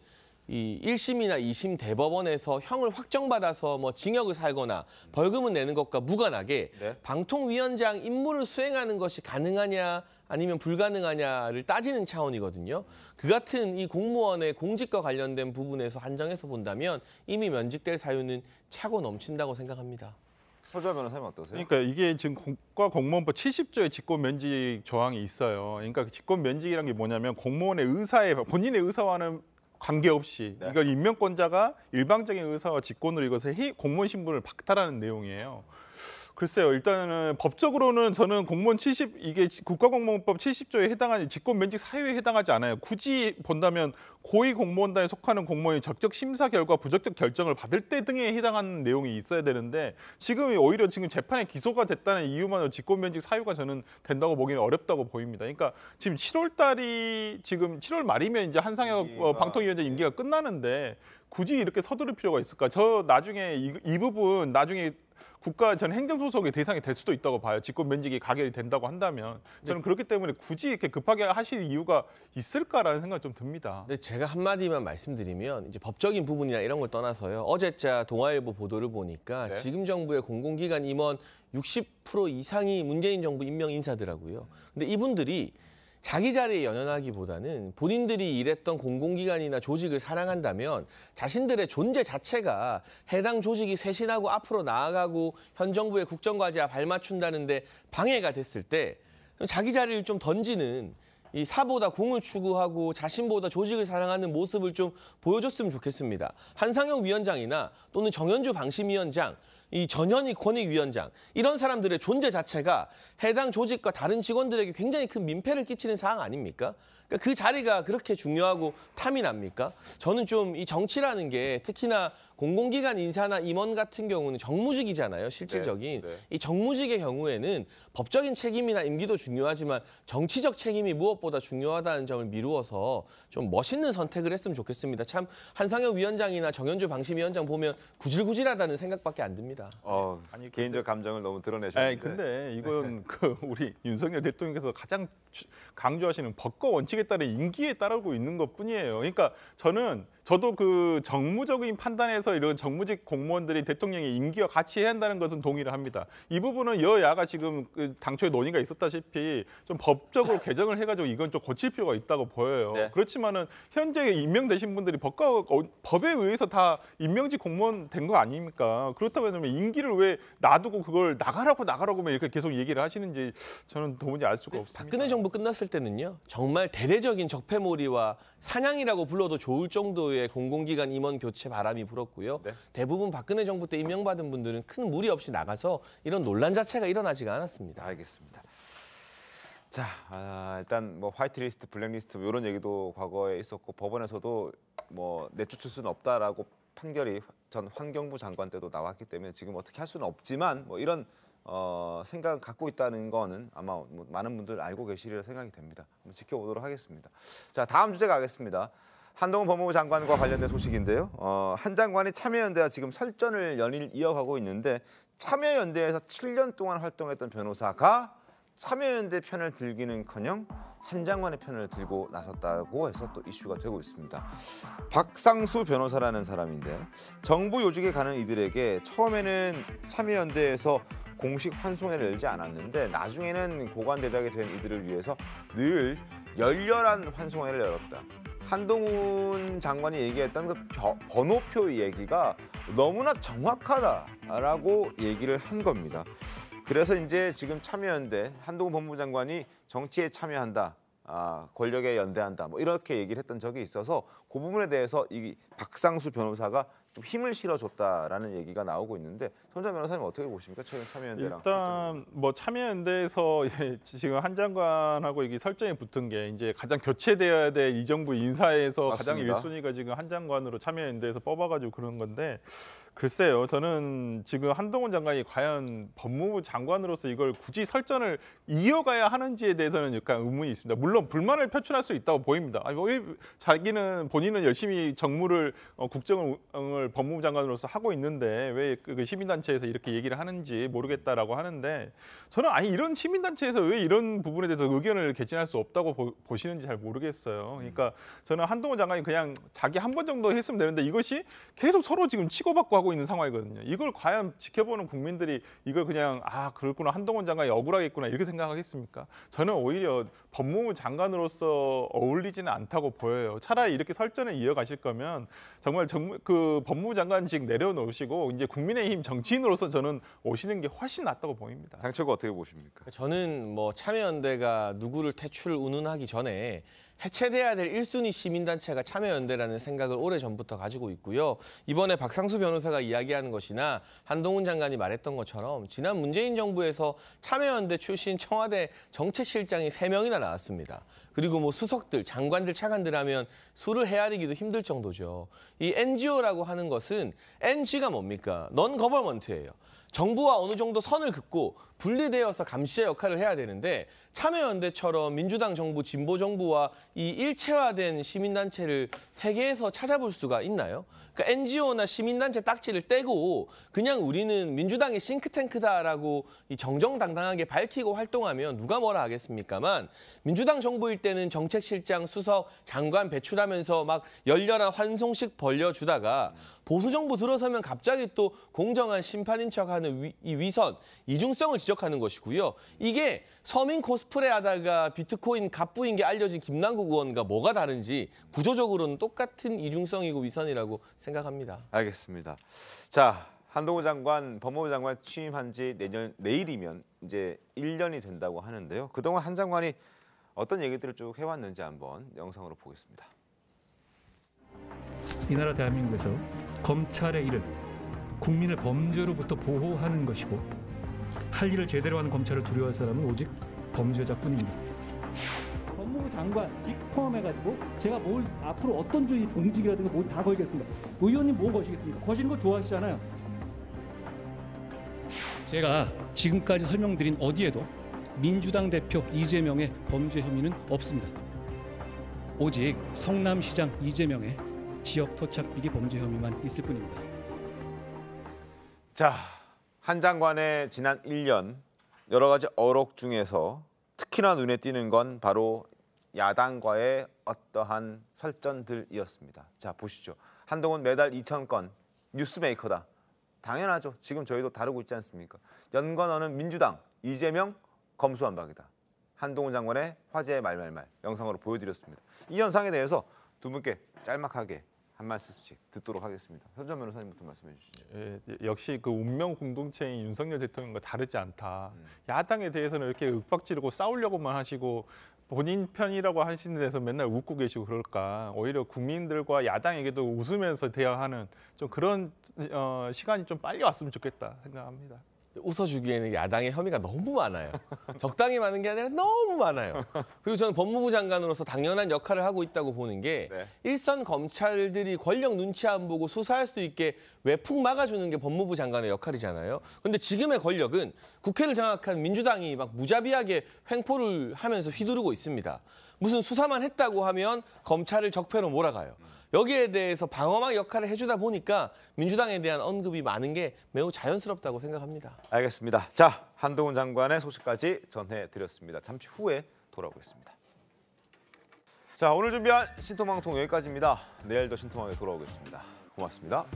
이 1심이나 2심 대법원에서 형을 확정받아서 뭐 징역을 살거나 벌금을 내는 것과 무관하게 네. 방통위원장 임무를 수행하는 것이 가능하냐 아니면 불가능하냐를 따지는 차원이거든요. 그 같은 이 공무원의 공직과 관련된 부분에서 한정해서 본다면 이미 면직될 사유는 차고 넘친다고 생각합니다. 서자 변호사님 어떠세요? 그러니까 이게 지금 국가공무원법 7 0조의 직권면직 조항이 있어요. 그러니까 직권면직이란 게 뭐냐면 공무원의 의사에 본인의 의사와는 관계없이 네. 이걸 임명권자가 일방적인 의사와 직권으로 이것을 공무원 신분을 박탈하는 내용이에요. 글쎄요. 일단은 법적으로는 저는 공무원 70 이게 국가공무원법 70조에 해당하는 직권면직 사유에 해당하지 않아요. 굳이 본다면 고위 공무원단에 속하는 공무원이 적격 심사 결과 부적격 결정을 받을 때 등에 해당하는 내용이 있어야 되는데 지금 이 오히려 지금 재판에 기소가 됐다는 이유만으로 직권면직 사유가 저는 된다고 보기는 어렵다고 보입니다. 그러니까 지금 7월 달이 지금 7월 말이면 이제 한상혁 어, 방통위원장 임기가 끝나는데 굳이 이렇게 서두를 필요가 있을까? 저 나중에 이, 이 부분 나중에 국가 전 행정소송의 대상이 될 수도 있다고 봐요. 직권 면직이 가결이 된다고 한다면 네. 저는 그렇기 때문에 굳이 이렇게 급하게 하실 이유가 있을까라는 생각이 좀 듭니다. 근데 제가 한마디만 말씀드리면 이제 법적인 부분이나 이런 걸 떠나서요. 어제자 동아일보 보도를 보니까 네. 지금 정부의 공공기관 임원 60% 이상이 문재인 정부 임명 인사더라고요. 근데 이분들이 자기 자리에 연연하기보다는 본인들이 일했던 공공기관이나 조직을 사랑한다면 자신들의 존재 자체가 해당 조직이 쇄신하고 앞으로 나아가고 현 정부의 국정과제와 발맞춘다는데 방해가 됐을 때 자기 자리를 좀 던지는 이 사보다 공을 추구하고 자신보다 조직을 사랑하는 모습을 좀 보여줬으면 좋겠습니다. 한상혁 위원장이나 또는 정현주 방심위원장 이 전현희 권익위원장 이런 사람들의 존재 자체가 해당 조직과 다른 직원들에게 굉장히 큰 민폐를 끼치는 사항 아닙니까? 그러니까 그 자리가 그렇게 중요하고 탐이 납니까? 저는 좀 이 정치라는 게 특히나 공공기관 인사나 임원 같은 경우는 정무직이잖아요, 실질적인. 네, 네. 이 정무직의 경우에는 법적인 책임이나 임기도 중요하지만 정치적 책임이 무엇보다 중요하다는 점을 미루어서 좀 멋있는 선택을 했으면 좋겠습니다. 참 한상혁 위원장이나 정현주 방심위원장 보면 구질구질하다는 생각밖에 안 듭니다. 어, 아니, 개인적 감정을 너무 드러내셨는데. 아니, 근데 이건 네. 그 우리 윤석열 대통령께서 가장 강조하시는 법과 원칙에 따른 임기에 따르고 있는 것뿐이에요. 그러니까 저는 저도 그 정무적인 판단에서 이런 정무직 공무원들이 대통령의 임기와 같이 해야 한다는 것은 동의를 합니다. 이 부분은 여야가 지금 그 당초에 논의가 있었다시피 좀 법적으로 개정을 해가지고 이건 좀 고칠 필요가 있다고 보여요. 네. 그렇지만은 현재 임명되신 분들이 법과 어, 법에 의해서 다 임명직 공무원 된 거 아닙니까? 그렇다고 하면 임기를 왜 놔두고 그걸 나가라고 나가라고 이렇게 계속 얘기를 하시는지 저는 도무지 알 수가 그 없습니다. 박근혜 정부 끝났을 때는요 정말 대대적인 적폐몰이와 사냥이라고 불러도 좋을 정도의 이후에 공공기관 임원 교체 바람이 불었고요. 네. 대부분 박근혜 정부 때 임명받은 분들은 큰 무리 없이 나가서 이런 논란 자체가 일어나지가 않았습니다. 알겠습니다. 자, 아, 일단 뭐 화이트리스트, 블랙리스트 뭐 이런 얘기도 과거에 있었고 법원에서도 뭐 내쫓을 수는 없다라고 판결이 전 환경부 장관 때도 나왔기 때문에 지금 어떻게 할 수는 없지만 뭐 이런 어, 생각을 갖고 있다는 거는 아마 뭐 많은 분들 알고 계시리라 생각이 됩니다. 한번 지켜보도록 하겠습니다. 자, 다음 주제 가겠습니다. 한동훈 법무부 장관과 관련된 소식인데요. 어, 한 장관이 참여연대와 지금 설전을 연일 이어가고 있는데 참여연대에서 7년 동안 활동했던 변호사가 참여연대 편을 들기는커녕 한 장관의 편을 들고 나섰다고 해서 또 이슈가 되고 있습니다. 박상수 변호사라는 사람인데 정부 요직에 가는 이들에게 처음에는 참여연대에서 공식 환송회를 열지 않았는데 나중에는 고관대작이 된 이들을 위해서 늘 열렬한 환송회를 열었다. 한동훈 장관이 얘기했던 그 번호표 얘기가 너무나 정확하다라고 얘기를 한 겁니다. 그래서 이제 지금 참여연대 한동훈 법무 장관이 정치에 참여한다. 아, 권력에 연대한다. 뭐 이렇게 얘기를 했던 적이 있어서 그 부분에 대해서 이 박상수 변호사가 좀 힘을 실어줬다라는 얘기가 나오고 있는데 손자 변호사님 어떻게 보십니까? 최근 참여연대랑 일단 뭐 참여연대에서 예, 지금 한 장관하고 이게 설정에 붙은 게 이제 가장 교체되어야 될 이 정부 인사에서 맞습니다. 가장 윗순위가 지금 한 장관으로 참여연대에서 뽑아가지고 그런 건데 글쎄요. 저는 지금 한동훈 장관이 과연 법무부 장관으로서 이걸 굳이 설전을 이어가야 하는지에 대해서는 약간 의문이 있습니다. 물론 불만을 표출할 수 있다고 보입니다. 뭐 자기는 본인은 열심히 정무를 어, 국정을 법무부 장관으로서 하고 있는데 왜그 그 시민단체에서 이렇게 얘기를 하는지 모르겠다라고 하는데 저는 아니 이런 시민단체에서 왜 이런 부분에 대해서 의견을 개진할 수 없다고 보, 시는지잘 모르겠어요. 그러니까 저는 한동훈 장관이 그냥 자기 한 번 정도 했으면 되는데 이것이 계속 서로 지금 치고받고 하고 있는 상황이거든요. 이걸 과연 지켜보는 국민들이 이걸 그냥 아 그렇구나 한동훈 장관이 억울하겠구나 이렇게 생각하겠습니까? 저는 오히려 법무부 장관으로서 어울리지는 않다고 보여요. 차라리 이렇게 설전을 이어가실 거면 정말 정, 그 법무부 장관직 내려놓으시고 이제 국민의힘 정치인으로서 저는 오시는 게 훨씬 낫다고 보입니다. 장철구 어떻게 보십니까? 저는 뭐 참여연대가 누구를 퇴출 운운하기 전에 해체돼야 될 1순위 시민단체가 참여연대라는 생각을 오래전부터 가지고 있고요. 이번에 박상수 변호사가 이야기하는 것이나 한동훈 장관이 말했던 것처럼 지난 문재인 정부에서 참여연대 출신 청와대 정책실장이 3명이나 나왔습니다. 그리고 뭐 수석들, 장관들, 차관들 하면 수를 헤아리기도 힘들 정도죠. 이 NGO라고 하는 것은 NG가 뭡니까? 넌거벌먼트예요 정부와 어느 정도 선을 긋고 분리되어서 감시의 역할을 해야 되는데 참여연대처럼 민주당 정부, 진보 정부와 이 일체화된 시민단체를 세계에서 찾아볼 수가 있나요? 그러니까 NGO나 시민단체 딱지를 떼고 그냥 우리는 민주당의 싱크탱크다라고 이 정정당당하게 밝히고 활동하면 누가 뭐라 하겠습니까만 민주당 정부일 때는 정책실장, 수석, 장관 배출하면서 막 열렬한 환송식 벌려주다가 보수 정부 들어서면 갑자기 또 공정한 심판인 척하는 위, 이 위선, 이중성을 지적 지적하는 것이고요. 이게 서민 코스프레 하다가 비트코인 갑부인 게 알려진 김남국 의원과 뭐가 다른지 구조적으로는 똑같은 이중성이고 위선이라고 생각합니다. 알겠습니다. 자, 한동호 장관, 법무부 장관 취임한 지 내년 내일이면 이제 1년이 된다고 하는데요. 그동안 한 장관이 어떤 얘기들을 쭉 해왔는지 한번 영상으로 보겠습니다. 이 나라 대한민국에서 검찰의 일은 국민을 범죄로부터 보호하는 것이고 할 일을 제대로 하는 검찰을 두려워할 사람은 오직 범죄자뿐입니다. 법무부 장관 직 포함해가지고 제가 뭘 앞으로 어떤 주의 종직이라든가 뭘다 걸겠습니다. 의원님 뭐 거시겠습니까? 거시는 거 좋아하시잖아요. 제가 지금까지 설명드린 어디에도 민주당 대표 이재명의 범죄 혐의는 없습니다. 오직 성남시장 이재명의 지역 토착 비리 범죄 혐의만 있을 뿐입니다. 자, 한 장관의 지난 1년 여러 가지 어록 중에서 특히나 눈에 띄는 건 바로 야당과의 어떠한 설전들이었습니다. 자 보시죠. 한동훈 매달 2천 건 뉴스메이커다. 당연하죠. 지금 저희도 다루고 있지 않습니까? 연관어는 민주당, 이재명, 검수한박이다. 한동훈 장관의 화제의 말말말 영상으로 보여드렸습니다. 이 현상에 대해서 두 분께 짤막하게 한 말씀씩 듣도록 하겠습니다. 현전 변호사님부터 말씀해 주시죠. 예, 예, 역시 그 운명 공동체인 윤석열 대통령과 다르지 않다. 음. 야당에 대해서는 이렇게 윽박지르고 싸우려고만 하시고 본인 편이라고 하시는 데서 맨날 웃고 계시고 그럴까 오히려 국민들과 야당에게도 웃으면서 대화하는 좀 그런 어, 시간이 좀 빨리 왔으면 좋겠다 생각합니다. 웃어주기에는 야당의 혐의가 너무 많아요. 적당히 많은 게 아니라 너무 많아요. 그리고 저는 법무부 장관으로서 당연한 역할을 하고 있다고 보는 게 네. 일선 검찰들이 권력 눈치 안 보고 수사할 수 있게 외풍 막아주는 게 법무부 장관의 역할이잖아요. 근데 지금의 권력은 국회를 장악한 민주당이 막 무자비하게 횡포를 하면서 휘두르고 있습니다. 무슨 수사만 했다고 하면 검찰을 적폐로 몰아가요. 여기에 대해서 방어막 역할을 해주다 보니까 민주당에 대한 언급이 많은 게 매우 자연스럽다고 생각합니다. 알겠습니다. 자, 한동훈 장관의 소식까지 전해드렸습니다. 잠시 후에 돌아오겠습니다. 자, 오늘 준비한 신통방통 여기까지입니다. 내일 더 신통하게 돌아오겠습니다. 고맙습니다.